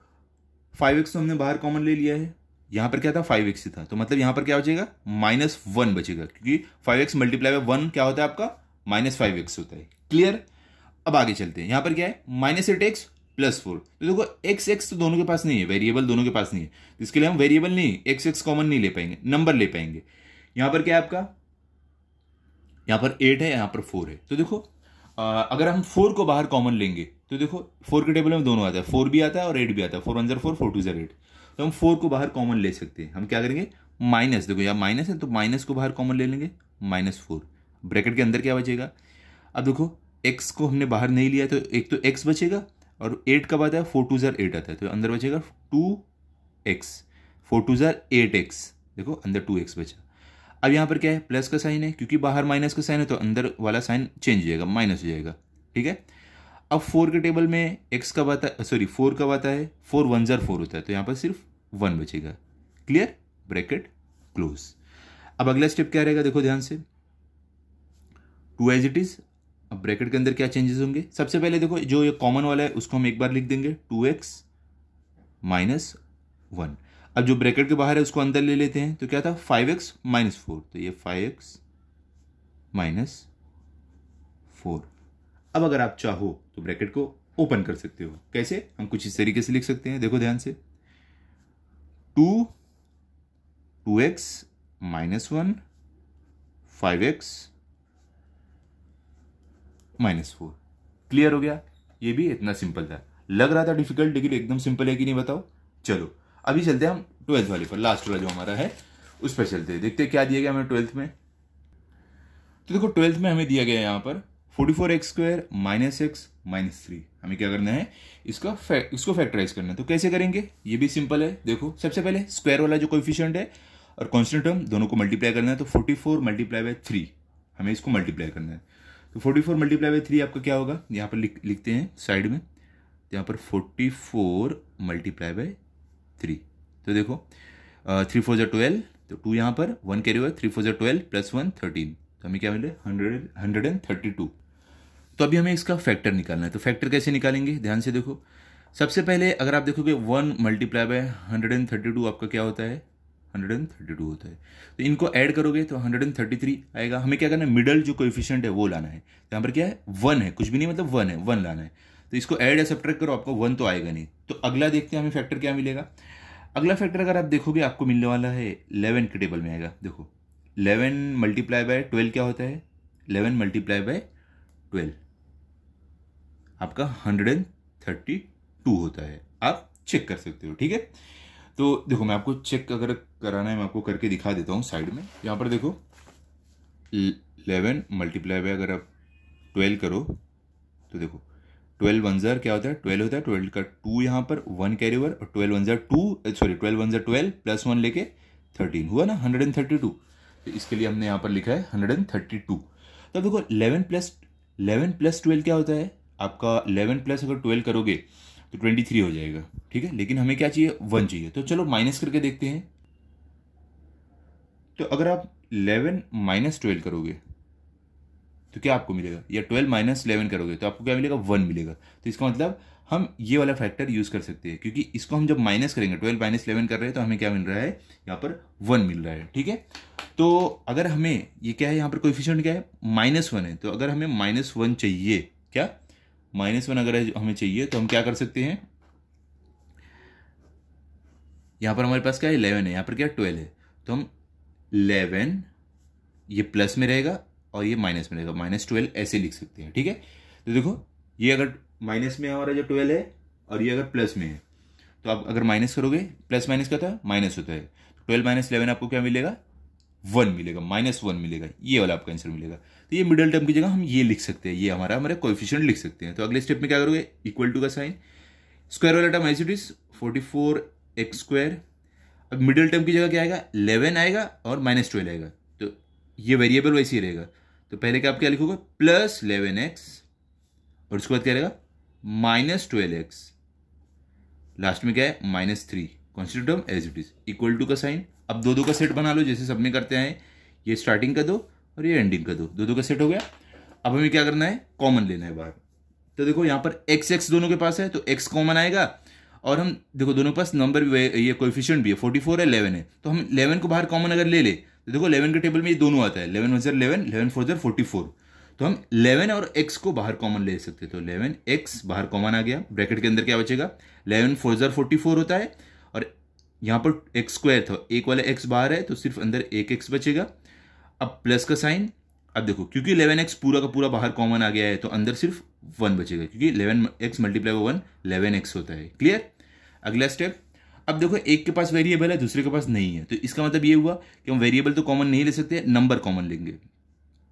फाइव एक्स तो हमने बाहर कॉमन ले लिया है यहां पर क्या था फाइव एक्स ही था तो मतलब यहां पर क्या बचेगा माइनस वन बचेगा क्योंकि five x multiply by one क्या होता है आपका माइनस फाइव एक्स होता है क्लियर अब आगे चलते हैं यहां पर क्या है minus eight x plus four तो देखो एक्स एक्स तो दोनों के पास नहीं है वेरिएबल दोनों के पास नहीं है तो इसके लिए हम वेरिएबल नहीं एक्स एक्स कॉमन नहीं ले पाएंगे नंबर ले पाएंगे यहां पर क्या है आपका यहां पर एट है यहां पर फोर है तो देखो अगर हम फोर को बाहर कॉमन लेंगे तो देखो फोर के टेबल में दोनों आता है फोर भी आता है और एट भी आता है फोर वन जर फोर फोर टू जर एट तो हम फोर को बाहर कॉमन ले सकते हैं हम क्या करेंगे माइनस देखो यहाँ माइनस है तो माइनस को बाहर कॉमन ले लेंगे माइनस फोर ब्रैकेट के अंदर क्या बचेगा अब देखो एक्स को हमने बाहर नहीं लिया तो एक तो एक्स बचेगा और एट कब आता है फोर टू ज़र एट आता है तो अंदर बचेगा टू एक्स फोर टू ज़र एट एक्स देखो अंदर टू एक्स बचा अब यहाँ पर क्या है प्लस का साइन है क्योंकि बाहर माइनस का साइन है तो अंदर वाला साइन चेंज हो जाएगा माइनस हो जाएगा ठीक है अब फोर के टेबल में एक्स कब आता है सॉरी फोर कब आता है फोर वन ज़र फोर होता है तो यहाँ पर सिर्फ वन बचेगा क्लियर ब्रैकेट क्लोज अब अगला स्टेप क्या रहेगा देखो ध्यान से टू एज इट इज़ अब ब्रैकेट के अंदर क्या चेंजेस होंगे सबसे पहले देखो जो ये कॉमन वाला है उसको हम एक बार लिख देंगे टू एक्स माइनस वन अब जो ब्रैकेट के बाहर है उसको अंदर ले लेते हैं तो क्या था फाइव एक्स माइनस फोर तो ये फाइव एक्स माइनस फोर अब अगर आप चाहो तो ब्रैकेट को ओपन कर सकते हो कैसे हम कुछ इस तरीके से लिख सकते हैं देखो ध्यान से two two x minus one five x minus four clear हो गया ये भी इतना सिंपल था लग रहा था डिफिकल्ट लेकिन एकदम सिंपल है कि नहीं बताओ चलो अभी चलते हैं हम ट्वेल्थ वाले पर लास्ट वाला जो हमारा है उस पर चलते हैं देखते हैं क्या दिया गया हमें ट्वेल्थ में तो देखो ट्वेल्थ में हमें दिया गया है यहाँ पर forty four x square minus x minus three हमें क्या करना है इसका फै, इसको फैक्टराइज करना है तो कैसे करेंगे ये भी सिंपल है देखो सबसे पहले स्क्वायर वाला जो कोफिशियंट है और कॉन्स्टेंट टर्म दोनों को मल्टीप्लाई करना है तो forty four multiply by three हमें इसको मल्टीप्लाई करना है तो forty four multiply by three आपका क्या होगा यहाँ पर लिख लिखते हैं साइड में यहाँ पर forty four multiply by three तो देखो थ्री फोर जो ट्वेल्व तो टू यहाँ पर वन कैरी हुआ थ्री फोर जो ट्वेल्व प्लस वन थर्टीन तो हमें क्या मिले hundred hundred and thirty two तो अभी हमें इसका फैक्टर निकालना है तो फैक्टर कैसे निकालेंगे ध्यान से देखो सबसे पहले अगर आप देखोगे one multiply by hundred and thirty two आपका क्या होता है हंड्रेड एंड थर्टी टू होता है तो इनको ऐड करोगे तो हंड्रेड एंड थर्टी थ्री आएगा हमें क्या करना है मिडल जो कोएफिशिएंट है वो लाना है तो यहाँ पर क्या है वन है कुछ भी नहीं मतलब वन है वन लाना है तो इसको ऐड या सब्ट्रैक्ट करो आपको वन तो आएगा नहीं तो अगला देखते हैं हमें फैक्टर क्या मिलेगा अगला फैक्टर अगर आप देखोगे आपको मिलने वाला है इलेवन के टेबल में आएगा देखो इलेवन मल्टीप्लाई बाय ट्वेल्व क्या होता है इलेवन मल्टीप्लाई बाय ट्वेल्व आपका हंड्रेड एंड थर्टी टू होता है आप चेक कर सकते हो ठीक है तो देखो मैं आपको चेक अगर कराना है मैं आपको करके दिखा देता हूँ साइड में यहाँ पर देखो इलेवन मल्टीप्लाई बाय अगर आप ट्वेल्व करो तो देखो ट्वेल्व वन जर क्या होता है ट्वेल्व होता है ट्वेल्व का टू यहाँ पर वन कैरी ओवर और ट्वेल्व वन जर टू सॉरी ट्वेल्व वन जर ट्वेल्व प्लस वन लेके थर्टीन हुआ ना हंड्रेड एंड थर्टी टू तो इसके लिए हमने यहाँ पर लिखा है हंड्रेड एंड थर्टी टू तो देखो eleven plus eleven plus twelve क्या होता है आपका इलेवन प्लस अगर ट्वेल्व करोगे तो ट्वेंटी थ्री हो जाएगा ठीक है लेकिन हमें क्या चाहिए वन चाहिए तो चलो माइनस करके देखते हैं तो अगर आप इलेवन माइनस ट्वेल्व करोगे तो क्या आपको मिलेगा या ट्वेल्व माइनस इलेवन करोगे तो आपको क्या मिलेगा वन मिलेगा तो इसका मतलब हम ये वाला फैक्टर यूज़ कर सकते हैं क्योंकि इसको हम जब माइनस करेंगे ट्वेल्व माइनस इलेवन कर रहे हैं तो हमें क्या मिल रहा है यहाँ पर वन मिल रहा है ठीक है तो अगर हमें ये क्या है यहाँ पर कोई क्या है माइनस वन है तो अगर हमें माइनस वन चाहिए क्या माइनस वन अगर हमें चाहिए तो हम क्या कर सकते हैं यहाँ पर हमारे पास क्या है इलेवन है यहाँ पर क्या ट्वेल्व है तो हम इलेवन ये प्लस में रहेगा और ये माइनस में रहेगा माइनस ट्वेल्व ऐसे लिख सकते हैं ठीक है तो देखो ये अगर माइनस में हमारा जो ट्वेल्व है और ये अगर प्लस में है तो आप अगर माइनस करोगे प्लस माइनस क्या होता है माइनस होता है तो ट्वेल्व माइनस इलेवन आपको क्या मिलेगा वन मिलेगा माइनस वन मिलेगा ये वाला आपका आंसर मिलेगा तो ये मिडिल टर्म की जगह हम ये लिख सकते हैं ये हमारा हमारे कोफिशियंट लिख सकते हैं तो अगले स्टेप में क्या करोगे इक्वल टू का साइन स्क्वायर वाला term as is forty four x square अब मिडिल टर्म की जगह क्या आएगा इलेवन आएगा और माइनस ट्वेल्व आएगा ये वेरिएबल वैसे ही रहेगा तो पहले क्या आप क्या लिखोगे प्लस इलेवन एक्स और उसके बाद क्या रहेगा माइनस ट्वेल्व एक्स लास्ट में क्या है माइनस थ्री कॉन्स्टिट्यूटम as it is equal to का साइन अब दो दो का सेट बना लो जैसे सब में करते हैं ये स्टार्टिंग का दो और ये एंडिंग का दो दो दो का सेट हो गया अब हमें क्या करना है कॉमन लेना है बाहर तो देखो यहाँ पर एक्स एक्स दोनों के पास है तो एक्स कॉमन आएगा और हम देखो दोनों पास नंबर ये कोफिशियंट भी है फोर्टी फोर है इलेवन है तो हम इलेवन को बाहर कॉमन अगर ले ले तो देखो इलेवन के टेबल में ये दोनों आता है इलेवन वन जर इलेवन इलेवन फोर जर फोर्टी फोर तो हम इलेवन और एक्स को बाहर कॉमन ले सकते तो इलेवन एक्स बाहर कॉमन आ गया ब्रैकेट के अंदर क्या बचेगा इलेवन फोर जर फोर्टी फोर होता है और यहाँ पर एक्स स्क्वायर था एक वाला एक्स बाहर है तो सिर्फ अंदर एक एक्स बचेगा अब प्लस का साइन अब देखो क्योंकि इलेवन एक्स पूरा का पूरा बाहर कॉमन आ गया है तो अंदर सिर्फ वन बचेगा क्योंकि eleven x multiply one eleven x होता है क्लियर अगला स्टेप अब देखो एक के पास वेरिएबल है दूसरे के पास नहीं है तो इसका मतलब ये हुआ कि हम वेरिएबल तो कॉमन नहीं ले सकते नंबर कॉमन लेंगे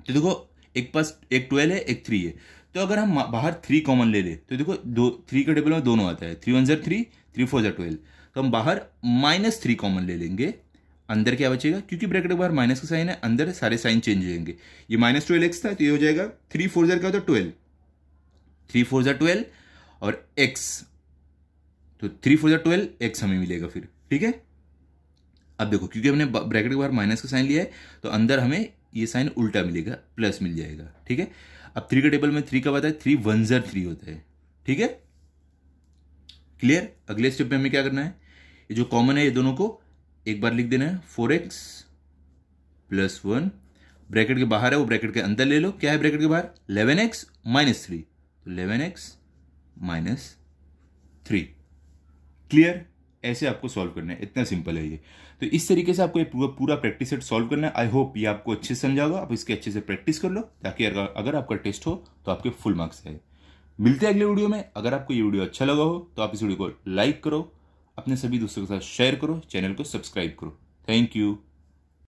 तो देखो एक पास एक ट्वेल्व है एक थ्री है तो अगर हम बाहर थ्री कॉमन ले ले तो देखो दो थ्री के टेबल में दोनों आता है थ्री वन ज़र थ्री थ्री फोर ज़र ट्वेल्व तो हम बाहर माइनस थ्री कॉमन ले लेंगे अंदर क्या बचेगा क्योंकि ब्रैकेट के बाहर माइनस का साइन है अंदर सारे साइन चेंज हो जाएंगे ये माइनस ट्वेल्व एक्स था तो ये हो जाएगा थ्री फोर ज़र क्या होता है ट्वेल्व थ्री फोर ज़र ट्वेल्व और एक्स तो थ्री फोर जार ट्वेल्व एक्स हमें मिलेगा फिर ठीक है अब देखो क्योंकि हमने ब्रैकेट के बाहर माइनस का साइन लिया है तो अंदर हमें ये साइन उल्टा मिलेगा प्लस मिल जाएगा ठीक है अब थ्री के टेबल में थ्री कब आता है थ्री वन जर थ्री होता है ठीक है क्लियर अगले स्टेप में हमें क्या करना है ये जो कॉमन है ये दोनों को एक बार लिख देना है four x plus one bracket के बाहर है वो ब्रैकेट के अंदर ले लो क्या है ब्रैकेट के बाहर इलेवन एक्स माइनस थ्री तो eleven x minus three clear ऐसे आपको सॉल्व करना है इतना सिंपल है ये तो इस तरीके से आपको ये पूरा पूरा प्रैक्टिस सेट सॉल्व करना है आई होप ये आपको अच्छे से समझा होगा आप इसके अच्छे से प्रैक्टिस कर लो ताकि अगर, अगर आपका टेस्ट हो तो आपके फुल मार्क्स आए मिलते हैं अगले वीडियो में अगर आपको ये वीडियो अच्छा लगा हो तो आप इस वीडियो को लाइक करो अपने सभी दोस्तों के साथ शेयर करो चैनल को सब्सक्राइब करो थैंक यू